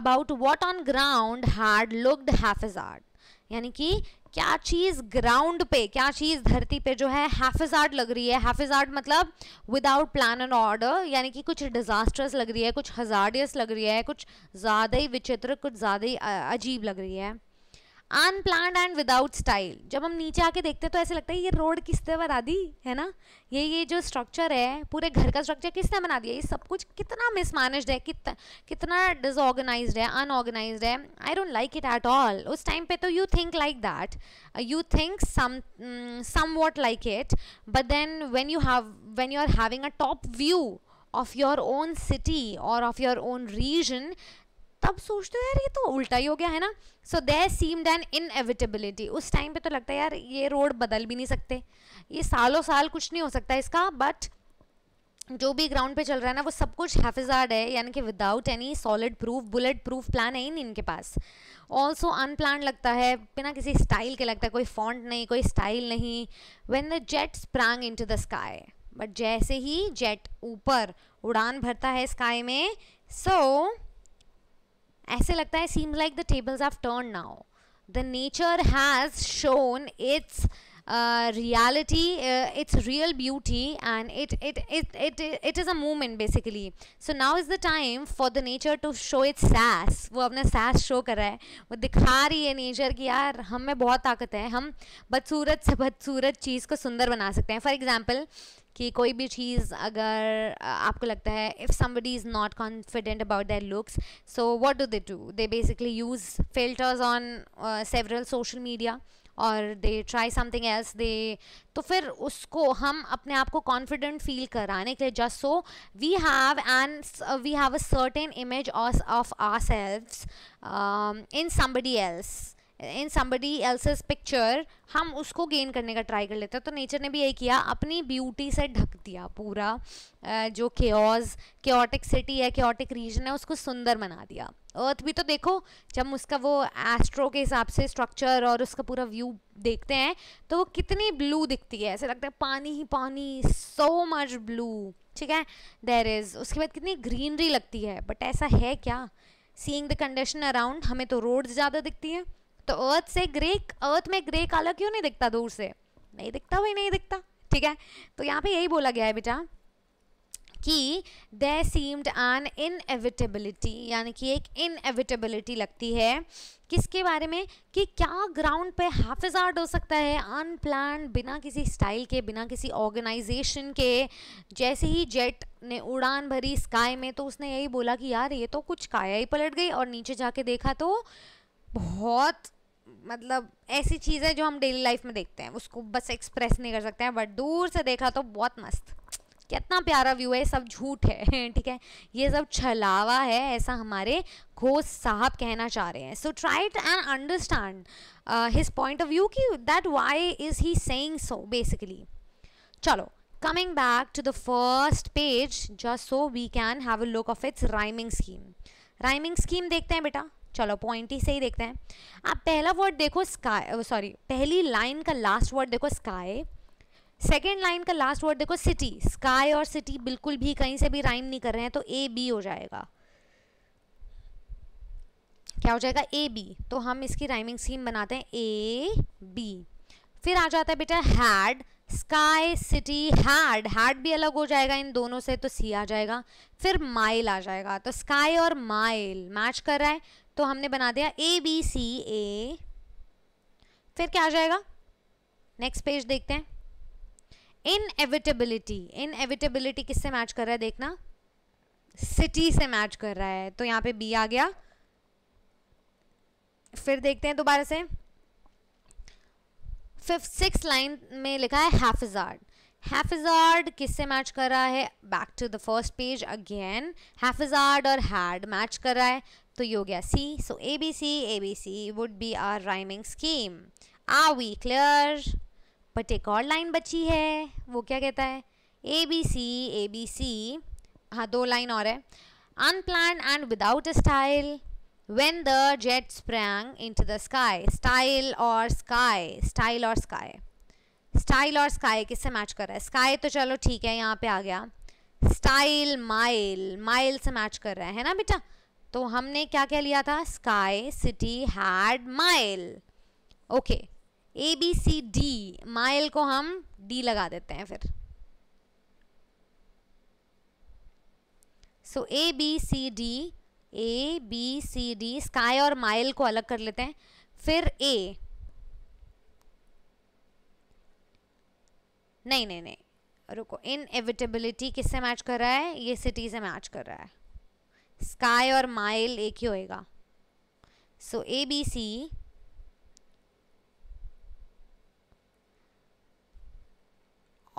about what on ground had looked haphazard यानी कि क्या चीज़ ग्राउंड पे क्या चीज़ धरती पे जो है हैफेजार्ड लग रही है हैफेजार्ड मतलब विदाउट प्लान एंड ऑर्डर यानी कि कुछ डिज़ास्टर्स लग रही है कुछ हजारियस लग रही है कुछ ज़्यादा ही विचित्र कुछ ज़्यादा ही uh, अजीब लग रही है अनप्लान एंड विदाउट स्टाइल जब हम नीचे आके देखते हैं तो ऐसे लगता है ये रोड किसने बना दी है ना ये ये जो स्ट्रक्चर है पूरे घर का स्ट्रक्चर किसने बना दिया ये सब कुछ कितना मिसमैनेज्ड है कितना कितना डिसऑर्गेनाइज है अनऑर्गेनाइज्ड है I don't like it at all उस टाइम पे तो you think like that you think some somewhat like it but then when you have when you are having a top view of your own city or of your own region तब सोचते हो यार ये तो उल्टा ही हो गया है ना सो दे सीम्ड एन एविटेबिलिटी उस टाइम पे तो लगता है यार ये रोड बदल भी नहीं सकते ये सालों साल कुछ नहीं हो सकता इसका बट जो भी ग्राउंड पे चल रहा है ना वो सब कुछ हैफिजार्ड है यानी कि without any solid proof bulletproof plan है ही नहीं इनके पास ऑल्सो अनप्लान लगता है बिना किसी स्टाइल के लगता है कोई फॉन्ट नहीं कोई स्टाइल नहीं when the jet sprang into the sky but जैसे ही जेट ऊपर उड़ान भरता है स्काई में सो so, ऐसे लगता है seems like the tables of turn now the nature has shown its reality its real beauty and it it it it it is a moment basically so now is the time for the nature to show its sass वो अपना सास show कर रहा है वो दिखा रही है नेचर कि यार हमें बहुत ताकत है हम बदसूरत से बदसूरत चीज़ को सुंदर बना सकते हैं फॉर एग्जाम्पल uh, कि कोई भी चीज़ अगर आपको लगता है if somebody is not confident about their looks so what do they do they basically use filters on several social media और they try something else they तो फिर उसको हम अपने आप को कॉन्फिडेंट फील कराने के लिए just so we have and we have a certain image of ourselves in somebody else in somebody else's picture हम उसको गेन करने का ट्राई कर लेते हैं तो नेचर ने भी यही किया अपनी ब्यूटी से ढक दिया पूरा जो केज केओटिक सिटी है केओटिक रीजन है उसको सुंदर बना दिया अर्थ भी तो देखो जब उसका वो एस्ट्रो के हिसाब से स्ट्रक्चर और उसका पूरा व्यू देखते हैं तो वो कितनी ब्लू दिखती है ऐसे लगता है पानी ही पानी सो मच ब्लू ठीक है देर इज़ उसके बाद कितनी ग्रीनरी लगती है बट ऐसा है क्या सीइंग द कंडीशन अराउंड हमें तो रोड ज़्यादा दिखती हैं तो अर्थ से ग्रे अर्थ में ग्रे काला क्यों नहीं दिखता दूर से नहीं दिखता भाई नहीं दिखता ठीक है तो यहाँ पे यही बोला गया है बेटा कि दे सीम्ड एन एविटेबिलिटी यानी कि एक एविटेबिलिटी लगती है किसके बारे में कि क्या ग्राउंड पे हाफिजार्ड हो सकता है अनप्लान बिना किसी स्टाइल के बिना किसी ऑर्गेनाइजेशन के जैसे ही जेट ने उड़ान भरी स्काई में तो उसने यही बोला कि यार ये तो कुछ काया ही पलट गई और नीचे जाके देखा तो बहुत मतलब ऐसी चीज़ है जो हम डेली लाइफ में देखते हैं उसको बस एक्सप्रेस नहीं कर सकते हैं बट दूर से देखा तो बहुत मस्त कितना प्यारा व्यू है सब झूठ है *laughs* ठीक है ये सब छलावा है ऐसा हमारे घोष साहब कहना चाह रहे हैं so try to and understand his point of view कि that why is he saying so basically चलो coming back to the first page just so we can have a look of its rhyming scheme rhyming scheme देखते हैं बेटा चलो point ही सही देखते हैं आप पहला वर्ड देखो स्काई सॉरी पहली लाइन का लास्ट वर्ड देखो स्काई सेकेंड लाइन का लास्ट वर्ड देखो सिटी स्काई और सिटी बिल्कुल भी कहीं से भी राइम नहीं कर रहे हैं तो ए बी हो जाएगा क्या हो जाएगा ए बी तो हम इसकी राइमिंग सीम बनाते हैं ए बी फिर आ जाता है बेटा had sky city had had भी अलग हो जाएगा इन दोनों से तो सी आ जाएगा फिर माइल आ जाएगा तो स्काई और माइल मैच कर रहा है तो हमने बना दिया ए बी सी ए फिर क्या आ जाएगा नेक्स्ट पेज देखते हैं इन एविटेबिलिटी इन एविटेबिलिटी किससे मैच कर रहा है देखना सिटी से मैच कर रहा है तो यहां पे बी आ गया फिर देखते हैं दोबारा से फिफ्थ सिक्स लाइन में लिखा है हैफ हैफिजार्ड किससे मैच कर रहा है back to the first page again haphazard और हैड मैच कर रहा है तो ये हो गया C so A B C A B C would be our rhyming scheme are we clear but एक और लाइन बची है वो क्या कहता है ए बी सी ए बी सी हाँ दो लाइन और है unplanned and without style the jet sprang into the sky style और स्काई स्टाइल और स्काई स्टाइल और स्काई किससे मैच कर रहा है स्काई तो चलो ठीक है यहाँ पे आ गया स्टाइल माइल माइल से मैच कर रहा है ना बेटा तो हमने क्या क्या लिया था sky city had mile okay A B C D mile को हम डी लगा देते हैं फिर so A B C D A B C D sky और माइल को अलग कर लेते हैं फिर ए नहीं नहीं नहीं रुको एविटेबिलिटी किससे मैच कर रहा है ये सिटी से मैच कर रहा है स्काई और माइल एक ही होएगा सो ए बी सी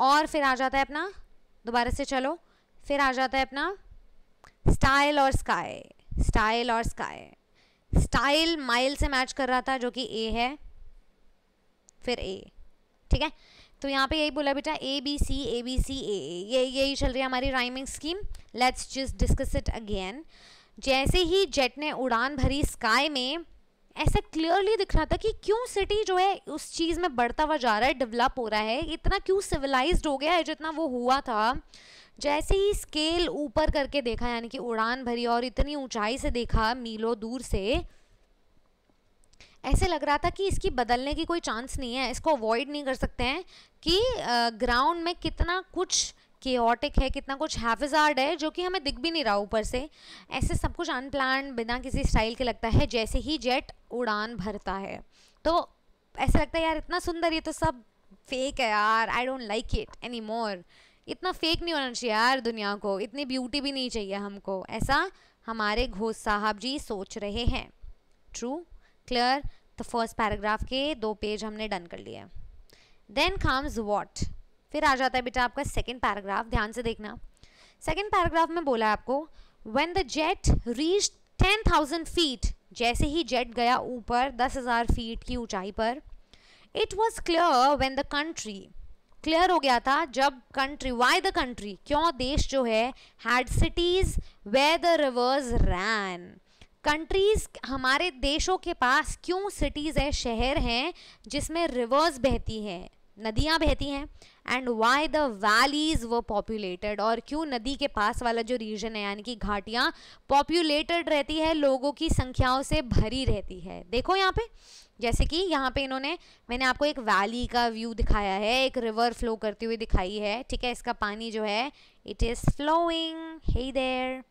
और फिर आ जाता है अपना दोबारा से चलो फिर आ जाता है अपना स्टाइल और स्काई स्टाइल और स्काई स्टाइल माइल से मैच कर रहा था जो कि ए है फिर ए ठीक है तो यहाँ पे यही बोला बेटा ए B C A B C ए ये यही चल रही है हमारी rhyming scheme let's just discuss it again जैसे ही जेट ने उड़ान भरी स्काई में ऐसा क्लियरली दिख रहा था कि क्यों सिटी जो है उस चीज़ में बढ़ता हुआ जा रहा है डेवलप हो रहा है इतना क्यों सिविलाइज हो गया है जितना वो हुआ था जैसे ही स्केल ऊपर करके देखा यानी कि उड़ान भरी और इतनी ऊंचाई से देखा मीलों दूर से ऐसे लग रहा था कि इसकी बदलने की कोई चांस नहीं है इसको अवॉइड नहीं कर सकते हैं कि ग्राउंड में कितना कुछ केओटिक है कितना कुछ हैफिजार्ड है जो कि हमें दिख भी नहीं रहा ऊपर से ऐसे सब कुछ अनप्लान बिना किसी स्टाइल के लगता है जैसे ही जेट उड़ान भरता है तो ऐसा लगता है यार इतना सुंदर ये तो सब फेक है यार I don't like it anymore इतना फेक नहीं होना चाहिए यार दुनिया को इतनी ब्यूटी भी नहीं चाहिए हमको ऐसा हमारे घोष साहब जी सोच रहे हैं ट्रू क्लियर तो फर्स्ट पैराग्राफ के दो पेज हमने डन कर लिए देन खाम्स वॉट फिर आ जाता है बेटा आपका सेकेंड पैराग्राफ ध्यान से देखना सेकेंड पैराग्राफ में बोला है आपको when the jet reach ten thousand feet जैसे ही जेट गया ऊपर दस हज़ार फीट की ऊंचाई पर it was clear when the country clear हो गया था जब कंट्री वाई द कंट्री क्यों देश जो है had cities where the rivers ran countries हमारे देशों के पास क्यों सिटीज़ है शहर हैं जिसमें रिवर्स बहती हैं नदियाँ बहती हैं एंड वाई द वैलीज वो पॉपुलेटेड और क्यों नदी के पास वाला जो रीजन है यानी कि घाटियाँ पॉपुलेटेड रहती है लोगों की संख्याओं से भरी रहती है देखो यहाँ पे जैसे कि यहाँ पे इन्होंने मैंने आपको एक वैली का व्यू दिखाया है एक रिवर फ्लो करती हुई दिखाई है ठीक है इसका पानी जो है इट इज़ फ्लोइंग देर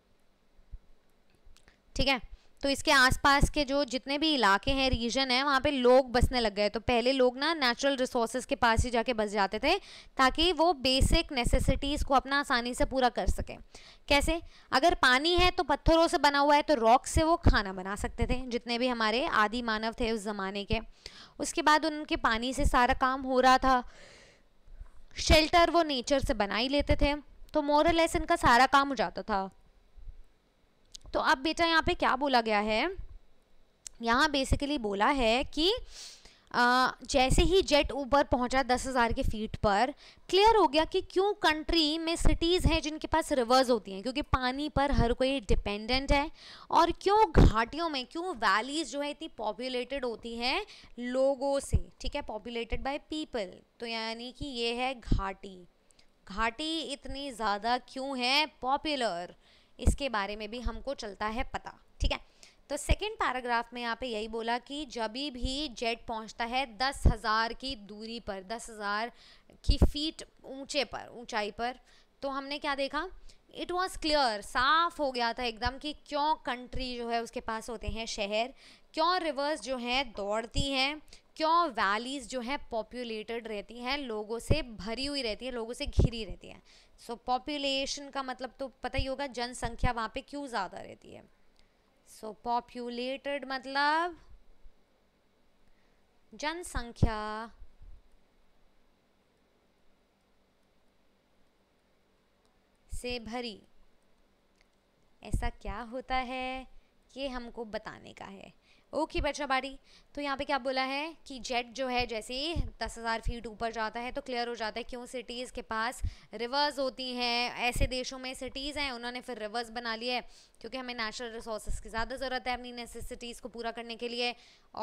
ठीक है तो इसके आसपास के जो जितने भी इलाके हैं रीजन है वहाँ पे लोग बसने लग गए तो पहले लोग ना नेचुरल रिसोर्सेज के पास ही जाके बस जाते थे ताकि वो बेसिक नेसेसिटीज़ को अपना आसानी से पूरा कर सकें कैसे अगर पानी है तो पत्थरों से बना हुआ है तो रॉक से वो खाना बना सकते थे जितने भी हमारे आदि मानव थे उस ज़माने के उसके बाद उनके पानी से सारा काम हो रहा था शेल्टर वो नेचर से बना ही लेते थे तो मोरल लेस इनका सारा काम हो जाता था तो अब बेटा यहाँ पे क्या बोला गया है यहाँ बेसिकली बोला है कि आ, जैसे ही जेट ऊपर पहुँचा दस हज़ार के फीट पर क्लियर हो गया कि क्यों कंट्री में सिटीज़ हैं जिनके पास रिवर्स होती हैं क्योंकि पानी पर हर कोई डिपेंडेंट है और क्यों घाटियों में क्यों वैलीज़ जो है इतनी पॉपुलेटेड होती हैं लोगों से ठीक है पॉपुलेटेड बाय पीपल तो यानी कि ये है घाटी घाटी इतनी ज़्यादा क्यों है पॉपुलर इसके बारे में भी हमको चलता है पता ठीक है तो सेकेंड पैराग्राफ में यहाँ पे यही बोला कि जब भी जेट पहुँचता है दस हज़ार की दूरी पर दस हज़ार की फीट ऊंचे पर ऊंचाई पर तो हमने क्या देखा इट वॉज़ क्लियर साफ हो गया था एकदम कि क्यों कंट्री जो है उसके पास होते हैं शहर क्यों रिवर्स जो है दौड़ती हैं क्यों वैलीज़ जो है पॉपुलेटेड रहती हैं लोगों से भरी हुई रहती है लोगों से घिरी रहती है सो so, पॉपुलेशन का मतलब तो पता ही होगा जनसंख्या वहाँ पे क्यों ज़्यादा रहती है सो so, पॉप्यूलेटेड मतलब जनसंख्या से भरी ऐसा क्या होता है ये हमको बताने का है ओके बच्चा बाड़ी तो यहाँ पे क्या बोला है कि जेट जो है जैसे दस हज़ार फीट ऊपर जाता है तो क्लियर हो जाता है क्यों सिटीज़ के पास रिवर्स होती हैं ऐसे देशों में सिटीज़ हैं उन्होंने फिर रिवर्स बना लिया है क्योंकि हमें नेचुरल रिसोर्स की ज़्यादा ज़रूरत है अपनी नेसेसिटीज़ को पूरा करने के लिए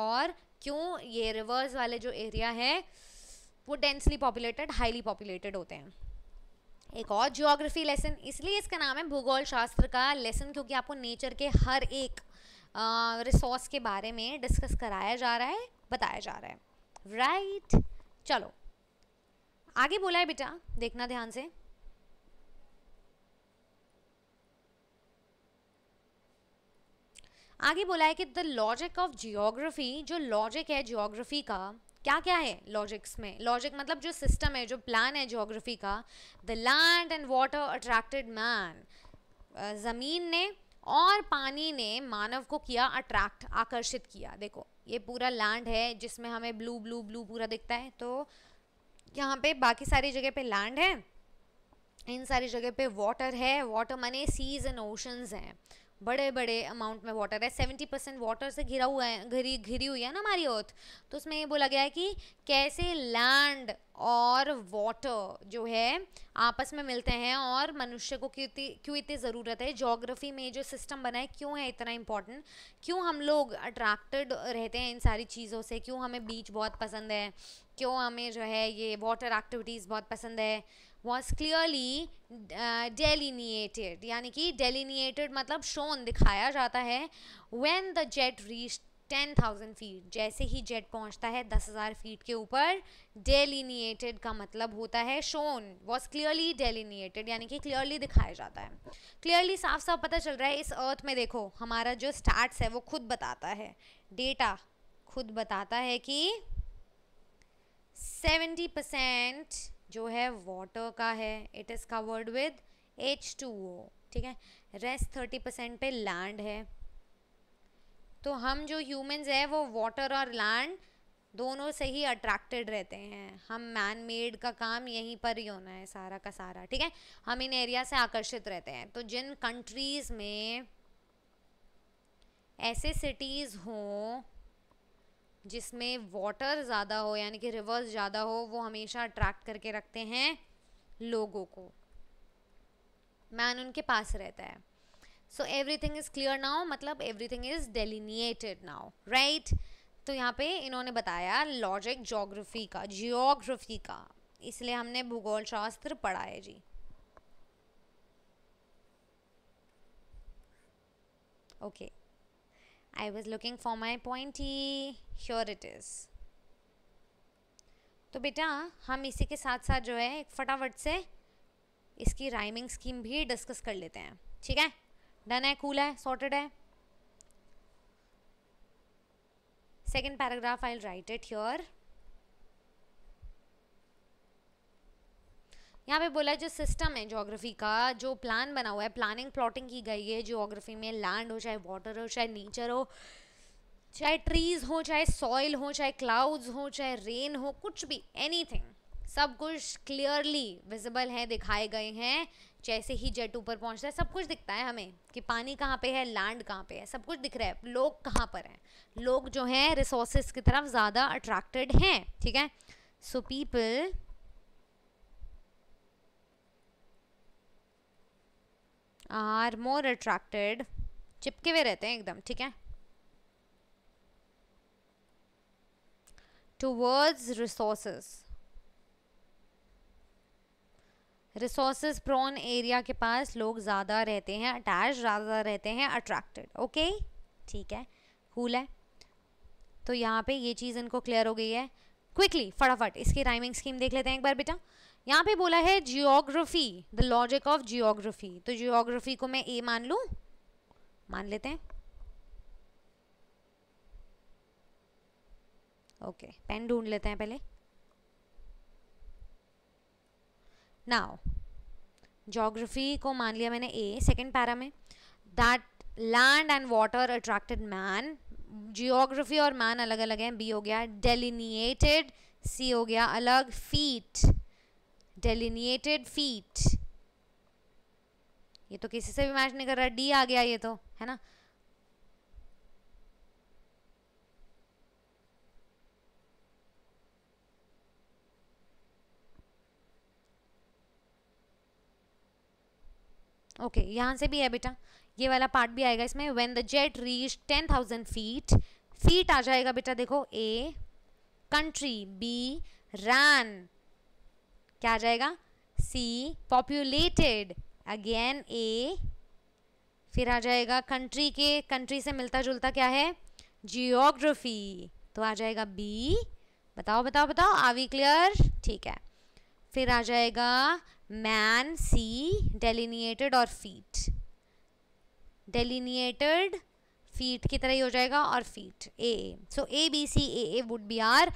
और क्यों ये रिवर्स वाले जो एरिया है वो डेंसली पॉपुलेटेड हाईली पॉपुलेटेड होते हैं एक और जियोग्राफी लेसन इसलिए इसका नाम है भूगोल शास्त्र का लेसन क्योंकि आपको नेचर के हर एक रिसोर्स के बारे में डिस्कस कराया जा रहा है बताया जा रहा है राइट right? चलो आगे बोला है बेटा देखना ध्यान से आगे बोला है कि द लॉजिक ऑफ जियोग्राफी जो लॉजिक है जियोग्राफी का क्या क्या है लॉजिक्स में लॉजिक मतलब जो सिस्टम है जो प्लान है जियोग्राफी का the land and water attracted man ज़मीन ने और पानी ने मानव को किया अट्रैक्ट आकर्षित किया देखो ये पूरा लैंड है जिसमें हमें ब्लू ब्लू ब्लू पूरा दिखता है तो यहाँ पे बाकी सारी जगह पे लैंड है इन सारी जगह पे वाटर है वाटर माने सीज एंड ओशंस हैं बड़े बड़े अमाउंट में वाटर है सेवेंटी परसेंट वाटर से घिरा हुआ है घिरी घिरी हुई है ना हमारी अर्थ तो उसमें ये बोला गया है कि कैसे लैंड और वाटर जो है आपस में मिलते हैं और मनुष्य को क्यों क्यों इतनी ज़रूरत है जोग्राफी में जो सिस्टम बना है क्यों है इतना इम्पॉर्टेंट क्यों हम लोग अट्रैक्टेड रहते हैं इन सारी चीज़ों से क्यों हमें बीच बहुत पसंद है क्यों हमें जो है ये वाटर एक्टिविटीज़ बहुत पसंद है वॉज क्लियरली डेलीनिएटेड यानी कि डेलीनिएटेड मतलब शोन दिखाया जाता है when the jet reach ten thousand feet जैसे ही जेट पहुँचता है दस हज़ार फीट के ऊपर डेलीनिएटेड का मतलब होता है शोन वॉज क्लियरली डेलीनिएटेड यानी कि क्लियरली दिखाया जाता है क्लियरली साफ साफ पता चल रहा है इस अर्थ में देखो हमारा जो स्टार्ट्स है वो खुद बताता है डेटा खुद बताता है कि सेवेंटी परसेंट जो है वाटर का है it is covered with H two O ठीक है रेस्ट थर्टी परसेंट पे लैंड है तो हम जो ह्यूमंस है वो वाटर और लैंड दोनों से ही अट्रैक्टेड रहते हैं हम मैन मेड का काम यहीं पर ही होना है सारा का सारा ठीक है हम इन एरिया से आकर्षित रहते हैं तो जिन कंट्रीज़ में ऐसे सिटीज़ हों जिसमें वाटर ज़्यादा हो यानी कि रिवर्स ज़्यादा हो वो हमेशा अट्रैक्ट करके रखते हैं लोगों को मैन उनके पास रहता है so everything is clear now मतलब everything is delineated now right तो यहाँ पे इन्होंने बताया लॉजिक जोग्राफी का जियोग्राफी का इसलिए हमने भूगोल शास्त्र पढ़ा है जी okay okay. I was looking for my point ही श्योर इट इज तो बेटा हम इसी के साथ साथ जो है एक फटाफट से इसकी राइमिंग स्कीम भी डिस्कस कर लेते हैं ठीक है डन है कूल है सॉर्टेड है second paragraph I write it your यहाँ पे बोला है जो सिस्टम है जोग्राफी का जो प्लान बना हुआ है प्लानिंग प्लॉटिंग की गई है जोग्राफी में लैंड हो चाहे वाटर हो चाहे नेचर हो चाहे ट्रीज़ हो चाहे सॉइल हो चाहे क्लाउड्स हो चाहे रेन हो कुछ भी एनीथिंग सब कुछ क्लियरली विजिबल है दिखाए गए हैं जैसे ही जेट ऊपर पहुंचता है सब कुछ दिखता है हमें कि पानी कहाँ पे है लैंड कहाँ पे है सब कुछ दिख रहा है लोग कहाँ पर हैं लोग जो हैं रिसोर्सेज की तरफ ज़्यादा अट्रैक्टेड हैं ठीक है so people are more attracted चिपके हुए रहते हैं एकदम ठीक है towards resources resource prone area के पास लोग ज़्यादा रहते हैं अटैच ज़्यादा रहते हैं अट्रैक्टेड ओके ठीक है कूल है तो यहाँ पे ये चीज़ इनको क्लियर हो गई है क्विकली फटाफट इसकी राइमिंग स्कीम देख लेते हैं एक बार बेटा यहाँ पे बोला है geography the logic of geography तो जियोग्राफी को मैं ए मान लू मान लेते हैं ओके पेन ढूंढ लेते हैं पहले नाउ जोग्राफी को मान लिया मैंने ए सेकेंड पैरा में that land and water attracted man geography और मैन अलग अलग हैं बी हो गया डेलिनिएटेड सी हो गया अलग फीट डेलिनिएटेड फीट ये तो किसी से भी मैच नहीं कर रहा डी आ गया ये तो है ना ओके okay, यहां से भी है बेटा ये वाला पार्ट भी आएगा इसमें when the jet reach ten thousand feet feet आ जाएगा बेटा देखो ए कंट्री बी रैन क्या आ जाएगा सी पॉप्यूलेटेड अगेन ए फिर आ जाएगा कंट्री के कंट्री से मिलता जुलता क्या है जियोग्राफी तो आ जाएगा बी बताओ बताओ बताओ आवी क्लियर ठीक है फिर आ जाएगा मैन सी डेलिनिएटेड और फीट डेलिनिएटेड फीट की तरह ही हो जाएगा और feet A A so A B C A A would be our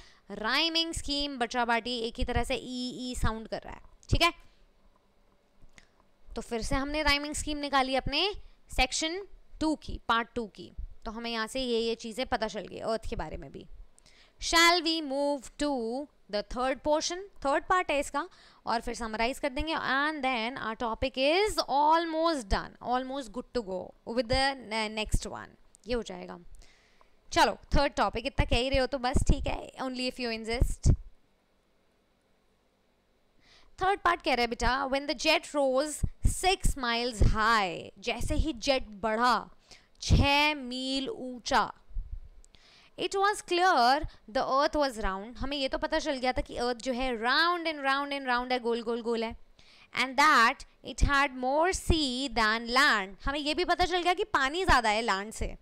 rhyming scheme बचा बाटी एक ही तरह से ई ई साउंड कर रहा है ठीक है तो फिर से हमने राइमिंग स्कीम निकाली अपने सेक्शन टू की पार्ट टू की तो हमें यहाँ से ये ये चीज़ें पता चल गई अर्थ के बारे में भी shall we move to the third portion third part है इसका और फिर समराइज कर देंगे and then our topic is almost done almost good to go with the next one ये हो जाएगा चलो थर्ड टॉपिक इतना कह ही रहे हो तो बस ठीक है only if you insist third part कह रहे हैं बेटा when the jet rose six miles high जैसे ही जेट बढ़ा छ मील ऊंचा it was clear the earth was round हमें ये तो पता चल गया था कि अर्थ जो है round and round and round है गोल गोल गोल है and that it had more sea than land हमें ये भी पता चल गया कि पानी ज़्यादा है लैंड से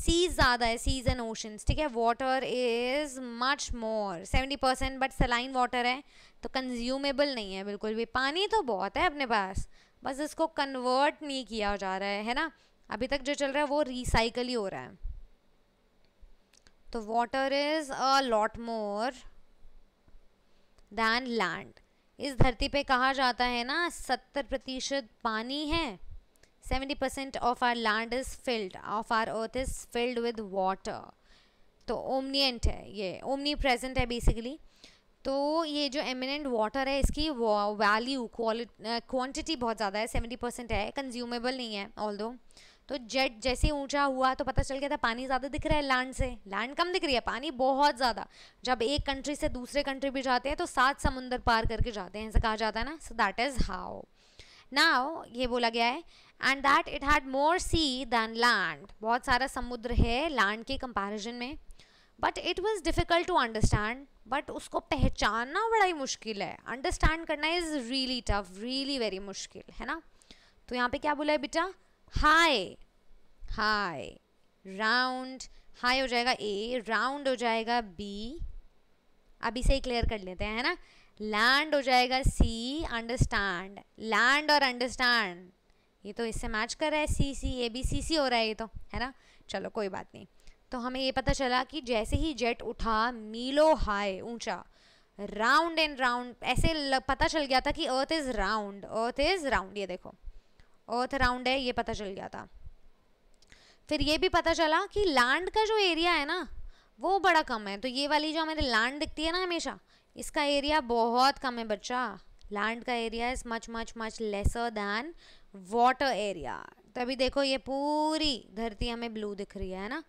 सीज ज़्यादा है सीज एंड ओशंस ठीक है water is much more seventy percent but saline water है तो कंज्यूमेबल नहीं है बिल्कुल भी पानी तो बहुत है अपने पास बस इसको कन्वर्ट नहीं किया जा रहा है है ना अभी तक जो चल रहा है वो रिसाइकल ही हो रहा है तो water is a lot more than land इस धरती पे कहा जाता है ना सत्तर प्रतिशत पानी है seventy percent of our land is filled of our earth is filled with water तो ओमनियंट है ये ओमनी प्रेजेंट है बेसिकली तो ये जो एमिनेंट वाटर है इसकी वैल्यू क्वान्टिटी uh, बहुत ज़्यादा है सेवेंटी परसेंट है कंज्यूमेबल नहीं है ऑल तो जेट जैसे ऊंचा हुआ तो पता चल गया था पानी ज़्यादा दिख रहा है लैंड से लैंड कम दिख रही है पानी बहुत ज़्यादा जब एक कंट्री से दूसरे कंट्री भी जाते हैं तो सात समुंदर पार करके जाते हैं ऐसा कहा जाता है ना so that is how now ये बोला गया है and that it had more sea than land बहुत सारा समुद्र है लैंड के कंपेरिजन में but it was difficult to understand but उसको पहचानना बड़ा ही मुश्किल है अंडरस्टैंड करना is really tough really very मुश्किल है ना तो यहाँ पे क्या बोला है बेटा हाय हाय राउंड हाई हो जाएगा ए राउंड हो जाएगा बी अभी से ही क्लियर कर लेते हैं है ना लैंड हो जाएगा सी अंडरस्टैंड लैंड और अंडरस्टैंड ये तो इससे मैच कर रहा है सी सी ए बी सी सी हो रहा है ये तो है ना चलो कोई बात नहीं तो हमें ये पता चला कि जैसे ही जेट उठा मीलो हाई ऊंचा राउंड एंड राउंड ऐसे पता चल गया था कि earth is round earth is round ये देखो अर्थ राउंड है ये पता चल गया था फिर ये भी पता चला कि लैंड का जो एरिया है ना वो बड़ा कम है तो ये वाली जो हमारे लैंड दिखती है ना हमेशा इसका एरिया बहुत कम है बच्चा लैंड का area is much much much lesser than water area तभी देखो ये पूरी धरती हमें ब्लू दिख रही है ना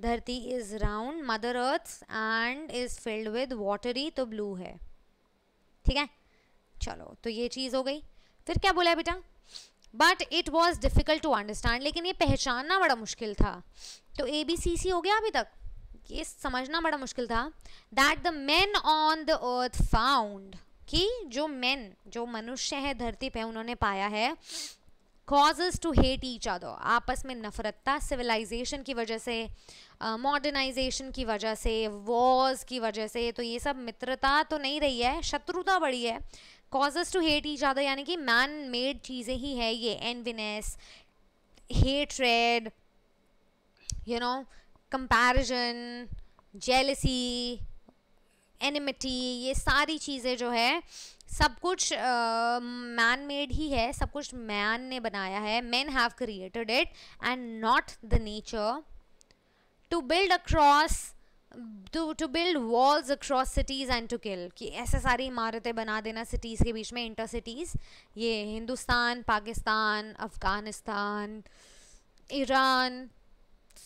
धरती is round mother earth and is filled with watery तो ब्लू है ठीक है चलो तो ये चीज़ हो गई फिर क्या बोला बेटा but it was difficult to understand लेकिन ये पहचानना बड़ा मुश्किल था तो ए बी सी सी हो गया अभी तक ये समझना बड़ा मुश्किल था that the man on the earth found कि जो मैन जो मनुष्य है धरती पे उन्होंने पाया है causes to hate each other आपस में नफरतता सिविलाइजेशन की वजह से मॉडर्नाइजेशन uh, की वजह से वॉर्स की वजह से तो ये सब मित्रता तो नहीं रही है शत्रुता बढ़ी है causes to hate each other यानी कि मैन मेड चीज़ें ही है ये enviness hatred you know comparison jealousy enmity ये सारी चीज़ें जो है सब कुछ मैन uh, मेड ही है सब कुछ मैन ने बनाया है man have created it and not the nature to build across to to build walls across cities and to kill कि ऐसे सारी इमारतें बना देना सिटीज़ के बीच में इंटर सिटीज़ ये हिंदुस्तान पाकिस्तान अफ़गानिस्तान ईरान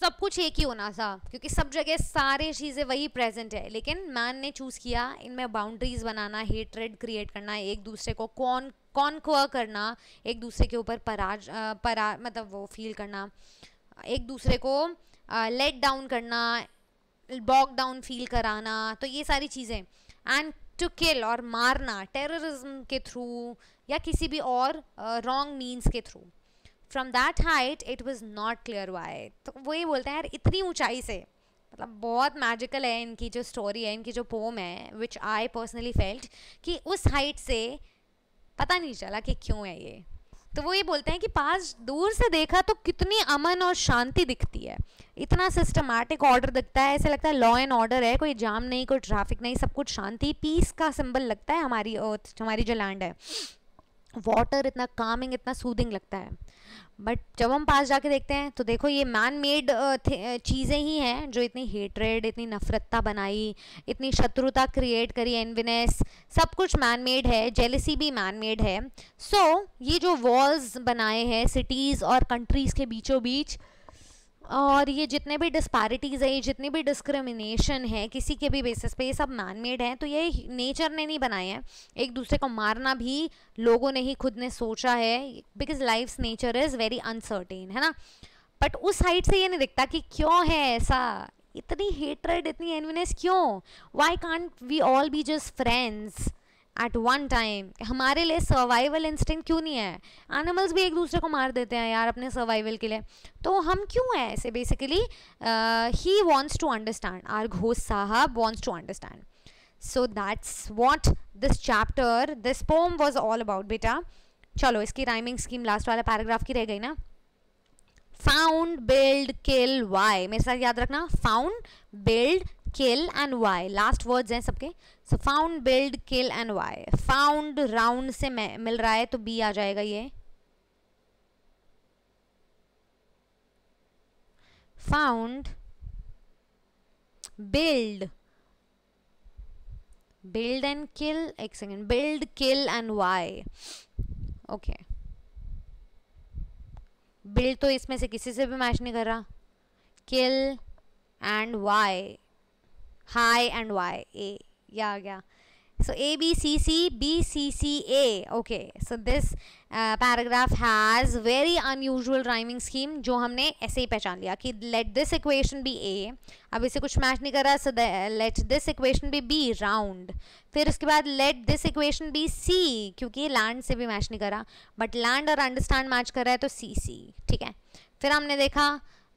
सब कुछ एक ही होना था क्योंकि सब जगह सारे चीज़ें वही प्रेजेंट है लेकिन मैन ने चूज़ किया इनमें बाउंड्रीज़ बनाना हेट्रेड क्रिएट करना एक दूसरे को कौन कौन करना एक दूसरे के ऊपर पराज परा मतलब वो फील करना एक दूसरे को लेट डाउन करना बॉक डाउन फील कराना तो ये सारी चीज़ें एंड टू किल और मारना टेररिज्म के थ्रू या किसी भी और रॉन्ग मीन्स के through from that height it was not clear why तो वही बोलते हैं यार इतनी ऊंचाई से मतलब बहुत मैजिकल है इनकी जो स्टोरी है इनकी जो पोम है विच आई पर्सनली फेल्ट कि उस हाइट से पता नहीं चला कि क्यों है ये तो वो ये बोलते हैं कि पास दूर से देखा तो कितनी अमन और शांति दिखती है इतना सिस्टमैटिक ऑर्डर दिखता है ऐसे लगता है लॉ एंड ऑर्डर है कोई जाम नहीं कोई ट्रैफिक नहीं सब कुछ शांति पीस का सिंबल लगता है हमारी अर्थ हमारी जो लैंड है वाटर इतना कामिंग इतना सूदिंग लगता है बट जब हम पास जाके देखते हैं तो देखो ये मैन मेड चीज़ें ही हैं जो इतनी हेटरेड इतनी नफरतता बनाई इतनी शत्रुता क्रिएट करी एनविनेस सब कुछ मैन मेड है जेलिसी भी मैन मेड है सो so, ये जो वॉल्स बनाए हैं सिटीज़ और कंट्रीज़ के बीचों बीच और ये जितने भी डिस्पैरिटीज़ है ये जितनी भी डिस्क्रिमिनेशन है किसी के भी बेसिस पे ये सब मैन मेड हैं तो ये नेचर ने नहीं बनाए हैं एक दूसरे को मारना भी लोगों ने ही खुद ने सोचा है because life nature is very uncertain है ना बट उस साइड से ये नहीं दिखता कि क्यों है ऐसा इतनी हेटरेड इतनी एनविनेस क्यों why can't we all be just friends at one time हमारे लिए सर्वाइवल इंस्टिंग क्यों नहीं है एनिमल्स भी एक दूसरे को मार देते हैं यार अपने सर्वाइवल के लिए तो हम क्यों हैं ऐसे basically he wants to understand our Ghosh साहब wants to understand so that's what this chapter this poem was all about बेटा चलो इसकी राइमिंग स्कीम लास्ट वाला पैराग्राफ की रह गई ना फाउंड बिल्ड किल वाई मेरे साथ याद रखना found build kill and why last words हैं सबके so found build kill and why found round से मिल रहा है तो बी आ जाएगा ये found build build and kill एक second build kill and why okay build तो इसमें से किसी से भी मैच नहीं कर रहा kill and why high and why A या आ गया so A B C C B C C A okay so this paragraph has very unusual driving scheme जो हमने ऐसे ही पहचान लिया कि let this equation be A अब इसे कुछ मैच नहीं कर रहा so let this equation be B round फिर उसके बाद let this equation be C क्योंकि लैंड से भी मैच नहीं कर रहा बट लैंड और अंडरस्टैंड मैच कर रहा है तो सी सी ठीक है फिर हमने देखा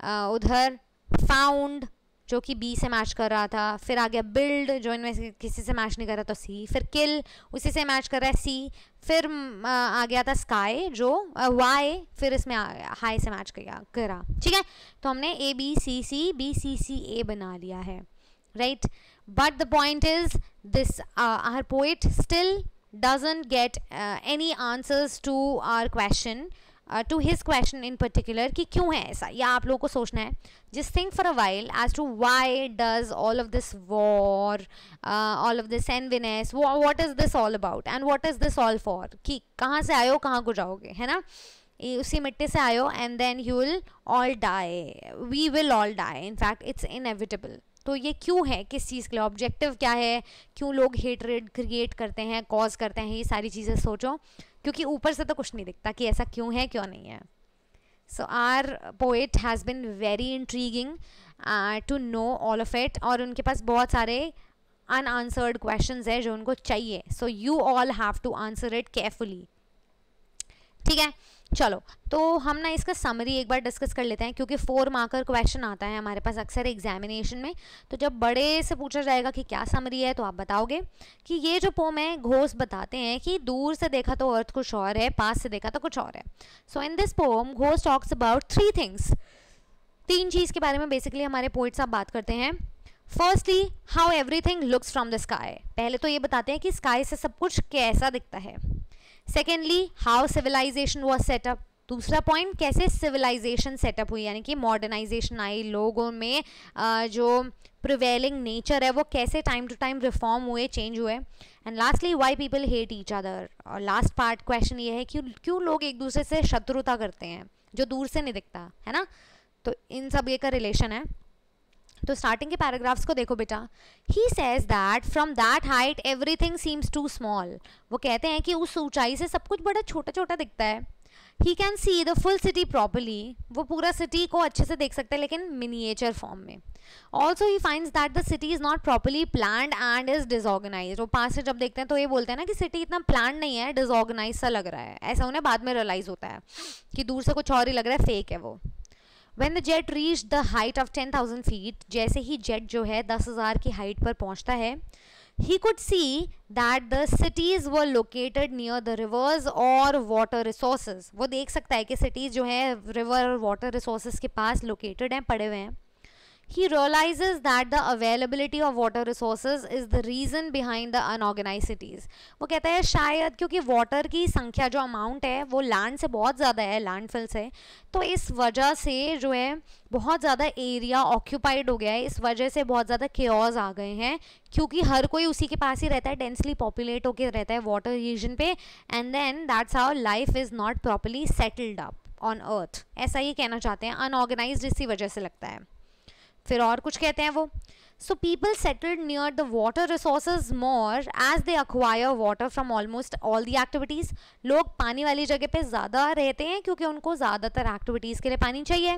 uh, उधर फाउंड जो कि बी से मैच कर रहा था फिर आ गया बिल्ड जो इनमें से किसी से मैच नहीं कर रहा था सी तो फिर किल उसी से मैच कर रहा है सी फिर आ गया था स्काई जो वाई फिर इसमें हाई से मैच किया करा ठीक है तो हमने ए B C C B C C ए बना लिया है right but the point is this our poet still doesn't get any answers to our question to his question in particular कि क्यों है ऐसा या आप लोगों को सोचना है जिस think for a while as to why does all of this war all of this enviness what is this all about and what is this all for कि कहाँ से आयो कहाँ को जाओगे है ना उसी मिट्टी से आयो and then you will all die we will all die fact it's inevitable तो ये क्यों है किस चीज़ के लिए ऑब्जेक्टिव क्या है क्यों लोग हेटरेड क्रिएट करते हैं कॉज करते हैं ये सारी चीज़ें सोचो क्योंकि ऊपर से तो कुछ नहीं दिखता कि ऐसा क्यों है क्यों नहीं है so our poet has been very intriguing to know all of it और उनके पास बहुत सारे अन आंसर्ड क्वेश्चन है जो उनको चाहिए so you all have to answer it carefully ठीक है चलो तो हम ना इसका समरी एक बार डिस्कस कर लेते हैं क्योंकि फोर मार्कर क्वेश्चन आता है हमारे पास अक्सर एग्जामिनेशन में तो जब बड़े से पूछा जाएगा कि क्या समरी है तो आप बताओगे कि ये जो पोम है घोष बताते हैं कि दूर से देखा तो अर्थ कुछ और है पास से देखा तो कुछ और है so in this poem Ghosh talks about three things तीन चीज़ के बारे में बेसिकली हमारे पोइट साहब बात करते हैं firstly how everything looks from the sky पहले तो ये बताते हैं कि स्काई से सब कुछ कैसा दिखता है secondly how civilisation was set up दूसरा पॉइंट कैसे सिविलाइजेशन सेटअप हुई यानी कि मॉडर्नाइजेशन आई लोगों में जो प्रिवेलिंग नेचर है वो कैसे टाइम टू टाइम रिफॉर्म हुए चेंज हुए and lastly why people hate each other और लास्ट पार्ट क्वेश्चन ये है कि क्यों लोग एक दूसरे से शत्रुता करते हैं जो दूर से नहीं दिखता है ना तो इन सब ये का रिलेशन है तो स्टार्टिंग के पैराग्राफ्स को देखो बेटा he says that from that height everything seems to small वो कहते हैं कि उस ऊंचाई से सब कुछ बड़ा छोटा छोटा दिखता है he can see the full city properly वो पूरा सिटी को अच्छे से देख सकते हैं लेकिन मिनिएचर फॉर्म में also he find that the city is not properly plan and is disorganise वो पास से जब देखते हैं तो ये बोलते हैं ना कि सिटी इतना प्लान नहीं है डिसऑर्गेनाइज सा लग रहा है ऐसा उन्हें बाद में रियलाइज़ होता है कि दूर से कुछ और ही लग रहा है फेक है वो When the jet reached the height of 10,000 feet, जैसे ही jet जो है 10,000 की height पर पहुंचता है he could see that the cities were located near the rivers or water resources. वो देख सकता है कि cities जो हैं river और water resources के पास located हैं पड़े हुए हैं He realizes that the availability of water resources is the reason behind the unorganized cities. वो कहता है शायद क्योंकि water की संख्या जो अमाउंट है वो लैंड से बहुत ज़्यादा है लैंडफिल से तो इस वजह से जो है बहुत ज़्यादा एरिया ऑक्यूपाइड हो गया है इस वजह से बहुत ज़्यादा केयर्स आ गए हैं क्योंकि हर कोई उसी के पास ही रहता है डेंसली पॉपुलेट होकर रहता है वाटर रीजन पे and then that's how life is not properly settled up on earth ऐसा ये कहना चाहते हैं अनऑर्गेनाइज इसी वजह से लगता है फिर और कुछ कहते हैं वो so people settled near the water resource more as they acquire water from almost all the activities लोग पानी वाली जगह पे ज़्यादा रहते हैं क्योंकि उनको ज़्यादातर एक्टिविटीज़ के लिए पानी चाहिए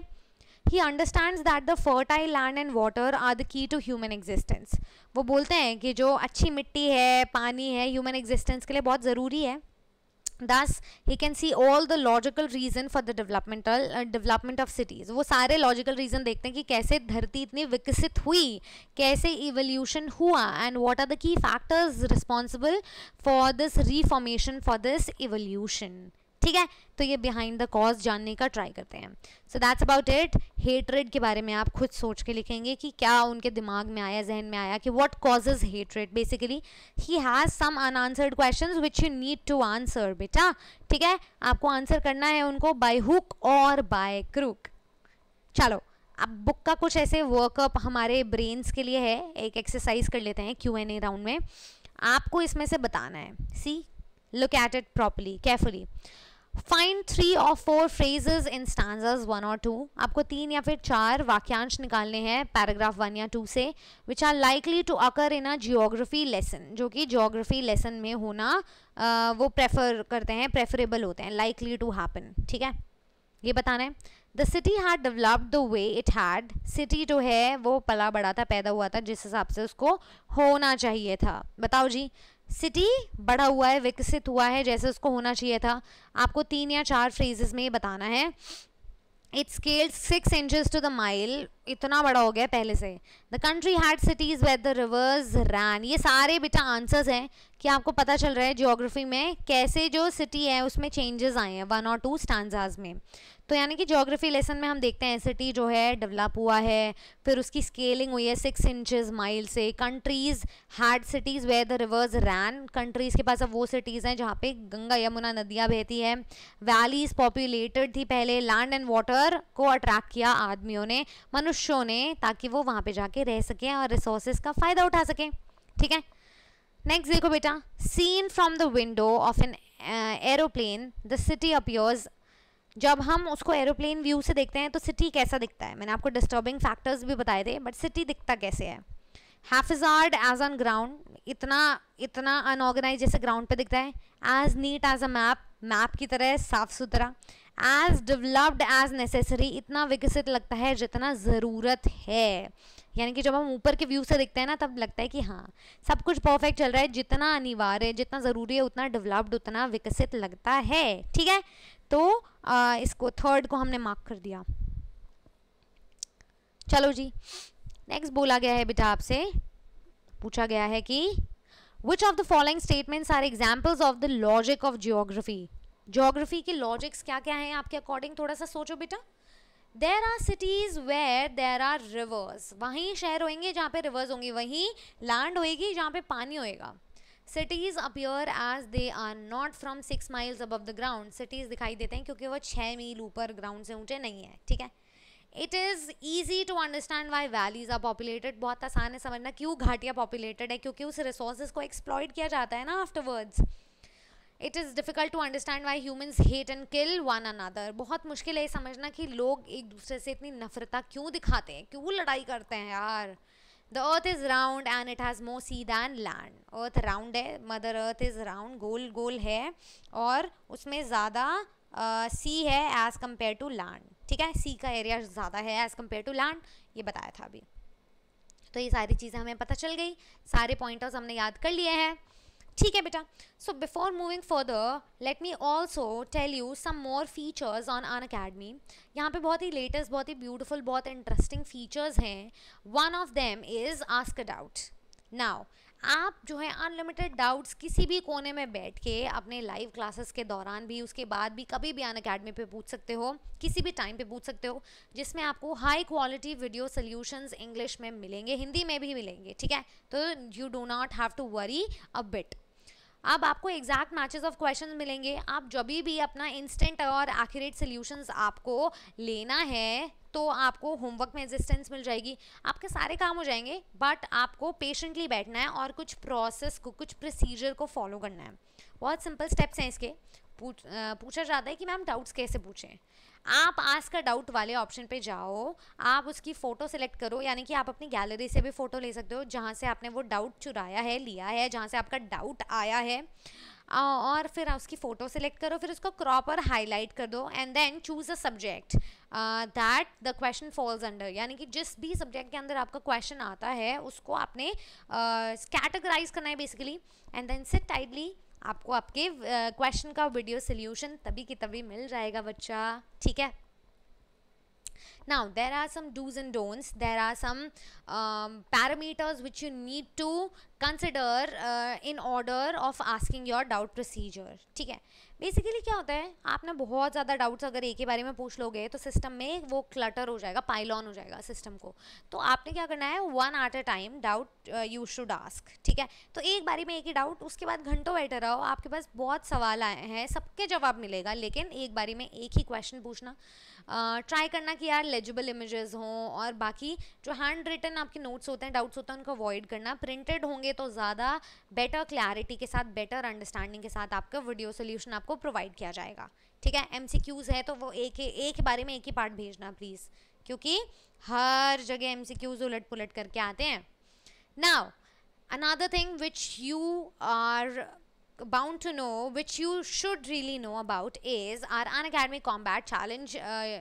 he understand that the fertile land and water are the key to human existence वो बोलते हैं कि जो अच्छी मिट्टी है पानी है ह्यूमन एग्जिस्टेंस के लिए बहुत ज़रूरी है thus he can see all the logical reason for the developmental uh, development of cities वो सारे logical reason देखते हैं कि कैसे धरती इतनी विकसित हुई कैसे evolution हुआ and what are the key factors responsible for this reformation for this evolution ठीक है तो ये बिहाइंड द कॉज जानने का ट्राई करते हैं so that's about it hatred के बारे में आप खुद सोच के लिखेंगे कि क्या उनके दिमाग में आया जहन में आया कि व्हाट कॉजेज हेटरेड बेसिकली ही has some unanswered question which you need to answer बेटा ठीक है आपको आंसर करना है उनको बाय हुक और बाय क्रूक चलो अब बुक का कुछ ऐसे वर्कअप हमारे ब्रेन्स के लिए है एक एक्सरसाइज कर लेते हैं क्यू एन ए राउंड में आपको इसमें से बताना है see look at it properly carefully find three और four phrases in stanzas one और टू आपको तीन या फिर चार वाक्यांश निकालने हैं पैराग्राफ वन या टू से which are likely to occur in a geography lesson जो कि जियोग्राफी लेसन में होना आ, वो प्रेफर करते हैं प्रेफरेबल होते हैं लाइकली टू हैपन ठीक है ये बताना है the city had developed the way it had city जो है वो पला बड़ा था पैदा हुआ था जिस हिसाब से उसको होना चाहिए था बताओ जी सिटी बड़ा हुआ है विकसित हुआ है जैसे उसको होना चाहिए था आपको तीन या चार फ्रेजेस में ये बताना है it scales six inches to the mile इतना बड़ा हो गया पहले से the country had cities where the rivers ran ये सारे बेटा आंसर्स हैं कि आपको पता चल रहा है जियोग्राफी में कैसे जो सिटी है उसमें चेंजेस आए हैं वन और टू स्टांजाज में तो यानी कि जोग्राफी लेसन में हम देखते हैं सिटी जो है डेवलप हुआ है फिर उसकी स्केलिंग हुई है सिक्स इंचज माइल से countries had cities where the rivers ran countries के पास अब वो सिटीज़ हैं जहाँ पे गंगा यमुना नदियाँ बहती है वैलीज पॉपुलेटेड थी पहले लैंड एंड वाटर को अट्रैक्ट किया आदमियों ने मनुष्यों ने ताकि वो वहाँ पर जाके रह सकें और रिसोर्सेज का फ़ायदा उठा सकें ठीक है नेक्स्ट देखो बेटा seen from the window of an aeroplane the city appears जब हम उसको एरोप्लेन व्यू से देखते हैं तो सिटी कैसा दिखता है मैंने आपको डिस्टर्बिंग फैक्टर्स भी बताए थे बट सिटी दिखता कैसे है आर्ड एज ऑन ग्राउंड इतना इतना अनऑर्गेनाइज जैसे ग्राउंड पे दिखता है as neat as a map map की तरह साफ सुथरा एज डेवलप्ड एज नेसेसरी इतना विकसित लगता है जितना ज़रूरत है यानी कि जब हम ऊपर के व्यू से देखते हैं ना तब लगता है कि हाँ सब कुछ परफेक्ट चल रहा है जितना अनिवार्य जितना ज़रूरी है उतना डेवलप्ड उतना विकसित लगता है ठीक है तो आ, इसको थर्ड को हमने मार्क कर दिया चलो जी नेक्स्ट बोला गया है बेटा आपसे पूछा गया है कि which of the following statements are examples of the logic of geography geography के लॉजिक्स क्या क्या हैं आपके अकॉर्डिंग थोड़ा सा सोचो बेटा there are cities where there are rivers वहीं शहर होंगे जहाँ पे रिवर्स होंगे वहीं लैंड होएगी जहाँ पे पानी होएगा cities appear as they are not from six miles above the ground cities दिखाई देते हैं क्योंकि वो छः मील ऊपर ग्राउंड से ऊँचे नहीं है ठीक है it is easy to understand why valleys are populated बहुत आसान है समझना क्यों घाटिया पॉपुलेटेड है क्योंकि उस रिसोर्स को एक्सप्लॉयड किया जाता है ना afterwards it is difficult to understand why humans hate and kill one another बहुत मुश्किल है समझना कि लोग एक दूसरे से इतनी नफरता क्यों दिखाते हैं क्यों लड़ाई करते हैं यार the earth is round and it has more sea than land earth round है मदर अर्थ इज़ राउंड गोल गोल है और उसमें ज़्यादा सी है एज़ कम्पेयर टू लैंड ठीक है सी का एरिया ज़्यादा है एज़ कम्पेयर टू लैंड ये बताया था अभी तो ये सारी चीज़ें हमें पता चल गई सारे पॉइंट हमने याद कर लिए हैं ठीक है बेटा so before moving further let me also tell you some more features on Unacademy यहाँ पे बहुत ही लेटेस्ट बहुत ही ब्यूटिफुल बहुत इंटरेस्टिंग फीचर्स हैं one of them is ask doubt now आप जो है अनलिमिटेड डाउट्स किसी भी कोने में बैठ के अपने लाइव क्लासेस के दौरान भी उसके बाद भी कभी भी अन अकेडमी पर पूछ सकते हो किसी भी टाइम पे पूछ सकते हो जिसमें आपको high quality video solutions English में मिलेंगे हिंदी में भी मिलेंगे ठीक है तो you do not have to worry a bit अब आपको एग्जैक्ट मैचेस ऑफ क्वेश्चन मिलेंगे आप जब भी अपना इंस्टेंट और एक्यूरेट सोल्यूशंस आपको लेना है तो आपको होमवर्क में एजिस्टेंस मिल जाएगी आपके सारे काम हो जाएंगे बट आपको पेशेंटली बैठना है और कुछ प्रोसेस को कुछ प्रोसीजर को फॉलो करना है बहुत सिंपल स्टेप्स हैं इसके पूछ पूछा जाता है कि मैम डाउट्स कैसे पूछें आप आज का डाउट वाले ऑप्शन पे जाओ आप उसकी फ़ोटो सेलेक्ट करो यानी कि आप अपनी गैलरी से भी फ़ोटो ले सकते हो जहाँ से आपने वो डाउट चुराया है लिया है जहाँ से आपका डाउट आया है और फिर उसकी फ़ोटो सेलेक्ट करो फिर उसको क्रॉप और हाईलाइट कर दो and then choose a subject that the question falls under यानी कि जिस भी सब्जेक्ट के अंदर आपका क्वेश्चन आता है उसको आपने कैटेगराइज uh, करना है basically and then sit tightly आपको आपके क्वेश्चन uh, का वीडियो सोल्यूशन तभी की तभी मिल जाएगा बच्चा ठीक है now there are some do's and don'ts there are some um, parameters which you need to consider in order of asking your doubt procedure ठीक है बेसिकली क्या होता है आप ना बहुत ज़्यादा डाउट्स अगर एक ही बारे में पूछ लोगे तो सिस्टम में वो क्लटर हो जाएगा पाइलॉन हो जाएगा सिस्टम को तो आपने क्या करना है one at a time doubt you should ask ठीक है तो एक बारी में एक ही डाउट उसके बाद घंटों बैठे रहो आपके पास बहुत सवाल आए हैं सबके जवाब मिलेगा लेकिन एक बारी में एक ही क्वेश्चन पूछना ट्राई करना कि यार लेजिबल इमेजेस हों और बाकी जो हैंड रिटन आपके नोट्स होते हैं डाउट्स होते हैं उनको अवॉइड करना प्रिंटेड होंगे तो ज़्यादा बेटर क्लैरिटी के साथ बेटर अंडरस्टैंडिंग के साथ आपका वीडियो सोल्यूशन आपको प्रोवाइड किया जाएगा ठीक है एम है तो वो एक एक बारे में एक ही पार्ट भेजना प्लीज़ क्योंकि हर जगह एम सी क्यूज उलट पुलट करके आते हैं now another thing which you are bound to know which you should really know about is our Unacademy Combat Challenge uh,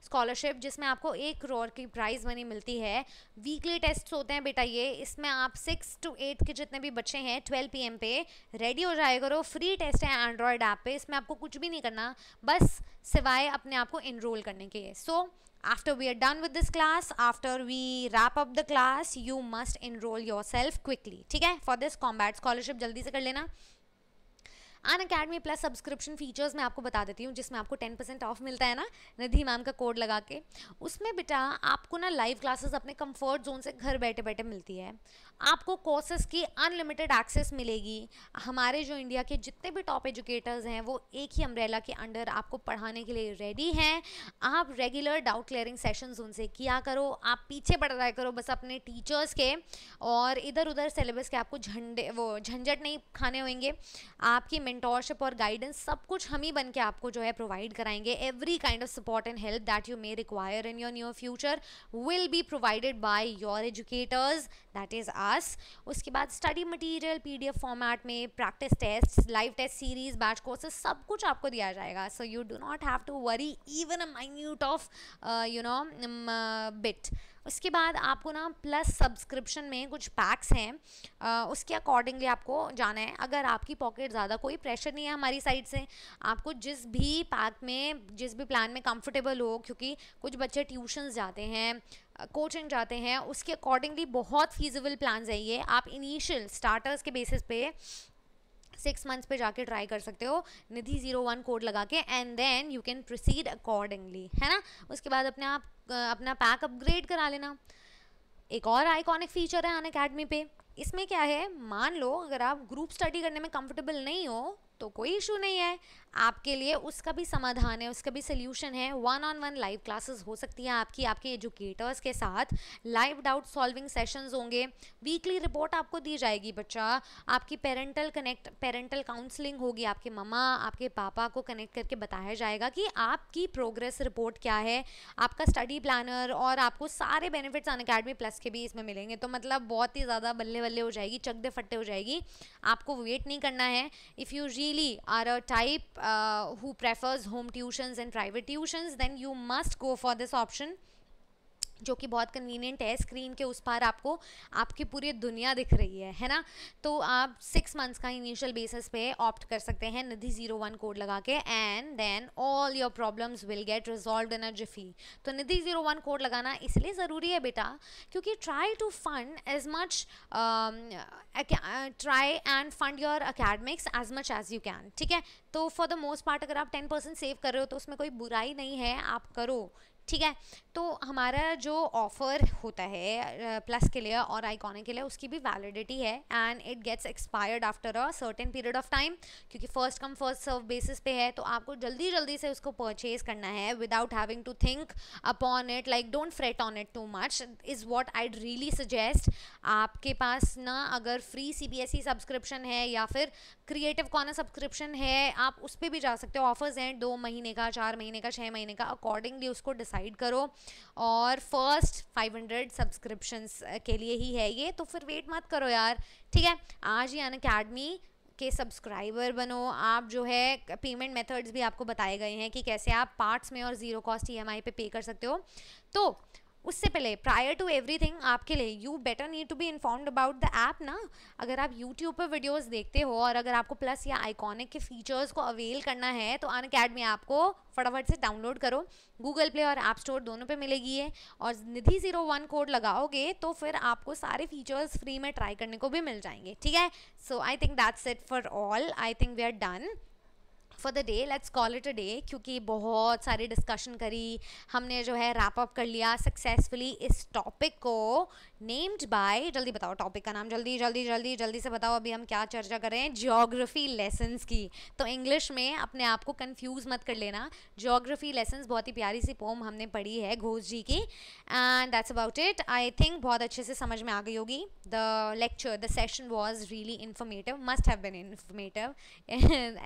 scholarship जिसमें आपको एक करोड़ की प्राइज मनी मिलती है वीकली टेस्ट होते हैं बेटा ये इसमें आप सिक्स टू एट के जितने भी बच्चे हैं ट्वेल्व पी एम पे रेडी हो जाए करो फ्री टेस्ट है एंड्रॉयड ऐप पे इसमें आपको कुछ भी नहीं करना बस सिवाय अपने आप को इनरोल करने के लिए so after we are done with this class after we wrap up the class you must enrol yourself quickly ठीक है फॉर दिस कॉम्बैट स्कॉलरशिप जल्दी से कर लेना Unacademy plus subscription features मैं आपको बता देती हूँ जिसमें आपको टेन परसेंट ऑफ मिलता है ना निधि मैम का कोड लगा के उसमें बेटा आपको ना लाइव क्लासेस अपने कंफर्ट जोन से घर बैठे बैठे मिलती है आपको कोर्सेज की अनलिमिटेड एक्सेस मिलेगी हमारे जो इंडिया के जितने भी टॉप एजुकेटर्स हैं वो एक ही अम्ब्रेला के अंडर आपको पढ़ाने के लिए रेडी हैं आप रेगुलर डाउट क्लियरिंग सेशंस उनसे किया करो आप पीछे पड़ रहा करो बस अपने टीचर्स के और इधर उधर सिलेबस के आपको झंडे वो झंझट नहीं खाने होंगे आपकी मेन्टोरशिप और गाइडेंस सब कुछ हम ही बन के आपको जो है प्रोवाइड कराएंगे every kind of support and help that you may require in your near future will be provided by your educators that is as उसके बाद स्टडी मटेरियल पीडीएफ फॉर्मेट में practice test live test series batch courses सब कुछ आपको दिया जाएगा so you do not have to worry even a minute of you know bit उसके बाद आपको ना प्लस सब्सक्रिप्शन में कुछ पैक्स हैं uh, उसके अकॉर्डिंगली आपको जाना है अगर आपकी पॉकेट ज़्यादा कोई प्रेशर नहीं है हमारी साइड से आपको जिस भी पैक में जिस भी प्लान में कंफर्टेबल हो क्योंकि कुछ बच्चे ट्यूशन्स जाते हैं कोचिंग जाते हैं उसके अकॉर्डिंगली बहुत फीजिबल प्लान है ये आप इनिशियल स्टार्टर्स के बेसिस पे सिक्स मंथ्स पे जाके ट्राई कर सकते हो निधि ज़ीरो वन कोड लगा के and then you can proceed accordingly है ना उसके बाद अपने आप अपना पैक अपग्रेड करा लेना एक और आइकॉनिक फीचर है अन अकेडमी पे इसमें क्या है मान लो अगर आप ग्रुप स्टडी करने में कंफर्टेबल नहीं हो तो कोई इशू नहीं है आपके लिए उसका भी समाधान है उसका भी सोल्यूशन है one on one live classes हो सकती हैं आपकी आपके एजुकेटर्स के साथ लाइव डाउट सॉल्विंग सेशंस होंगे वीकली रिपोर्ट आपको दी जाएगी बच्चा आपकी पेरेंटल कनेक्ट पेरेंटल काउंसलिंग होगी आपके मम्मा आपके पापा को कनेक्ट करके बताया जाएगा कि आपकी प्रोग्रेस रिपोर्ट क्या है आपका स्टडी प्लानर और आपको सारे बेनिफिट्स अन अकेडमी प्लस के भी इसमें मिलेंगे तो मतलब बहुत ही ज़्यादा बल्ले बल्ले हो जाएगी चकदे फट्टे हो जाएगी आपको वेट नहीं करना है if you really are a type Uh, who prefers home tuitions and private tuitions then you must go for this option जो कि बहुत कन्वीनियंट है स्क्रीन के उस पार आपको आपकी पूरी दुनिया दिख रही है है ना तो आप सिक्स मंथ्स का इनिशियल बेसिस पे ऑप्ट कर सकते हैं निधि जीरो वन कोड लगा के and then all your problems will get resolved in a jiffy तो निधि जीरो वन कोड लगाना इसलिए ज़रूरी है बेटा क्योंकि try to fund as much try and fund your academics as much as you can ठीक है तो फॉर द मोस्ट पार्ट अगर आप टेन परसेंट सेव कर रहे हो तो उसमें कोई बुराई नहीं है आप करो ठीक है तो हमारा जो ऑफ़र होता है प्लस के लिए और आइकॉनिक के लिए उसकी भी वैलिडिटी है and it gets expired after a certain period of time क्योंकि first come first serve basis पे है तो आपको जल्दी जल्दी से उसको परचेज करना है without having to think upon it like don't fret on it too much is what I really suggest आपके पास ना अगर free C B S E subscription है या फिर क्रिएटिव कॉर्नर सब्सक्रिप्शन है आप उस पर भी जा सकते हो ऑफर्स हैं दो महीने का चार महीने का छः महीने का अकॉर्डिंगली उसको डिसाइड डिसाइड करो और फर्स्ट 500 सब्सक्रिप्शंस के लिए ही है ये तो फिर वेट मत करो यार ठीक है आज ही अन अकेडमी के सब्सक्राइबर बनो आप जो है पेमेंट मेथड्स भी आपको बताए गए हैं कि कैसे आप पार्ट्स में और ज़ीरो कॉस्ट ई पे पे कर सकते हो तो उससे पहले प्रायर टू एवरी थिंग आपके लिए you better need to be informed about the app ना अगर आप यूट्यूब पर वीडियोज़ देखते हो और अगर आपको प्लस या आइकॉनिक के फीचर्स को अवेल करना है तो अन अकेडमी आपको फटाफट से डाउनलोड करो गूगल प्ले और ऐप स्टोर दोनों पे मिलेगी है और निधि जीरो वन कोड लगाओगे तो फिर आपको सारे फीचर्स फ्री में ट्राई करने को भी मिल जाएंगे ठीक है so I think that's it for all I think we are done for the day let's call it a day क्योंकि बहुत सारी डिस्कशन करी हमने जो है रैप अप कर लिया सक्सेसफुली इस टॉपिक को नेम्ड बाय जल्दी बताओ टॉपिक का नाम जल्दी जल्दी जल्दी जल्दी से बताओ अभी हम क्या चर्चा कर रहे हैं जोग्राफ़ी लेसन्स की तो इंग्लिश में अपने आप को कन्फ्यूज़ मत कर लेना जोग्राफ़ी लेसन्स बहुत ही प्यारी सी पोम हमने पढ़ी है घोष जी की and that's about it I think बहुत अच्छे से समझ में आ गई होगी the lecture the session was really informative must have been informative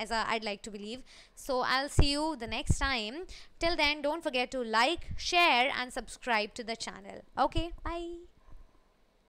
as I'd like to believe so I'll see you the next time till then don't forget to like share and subscribe to the channel okay by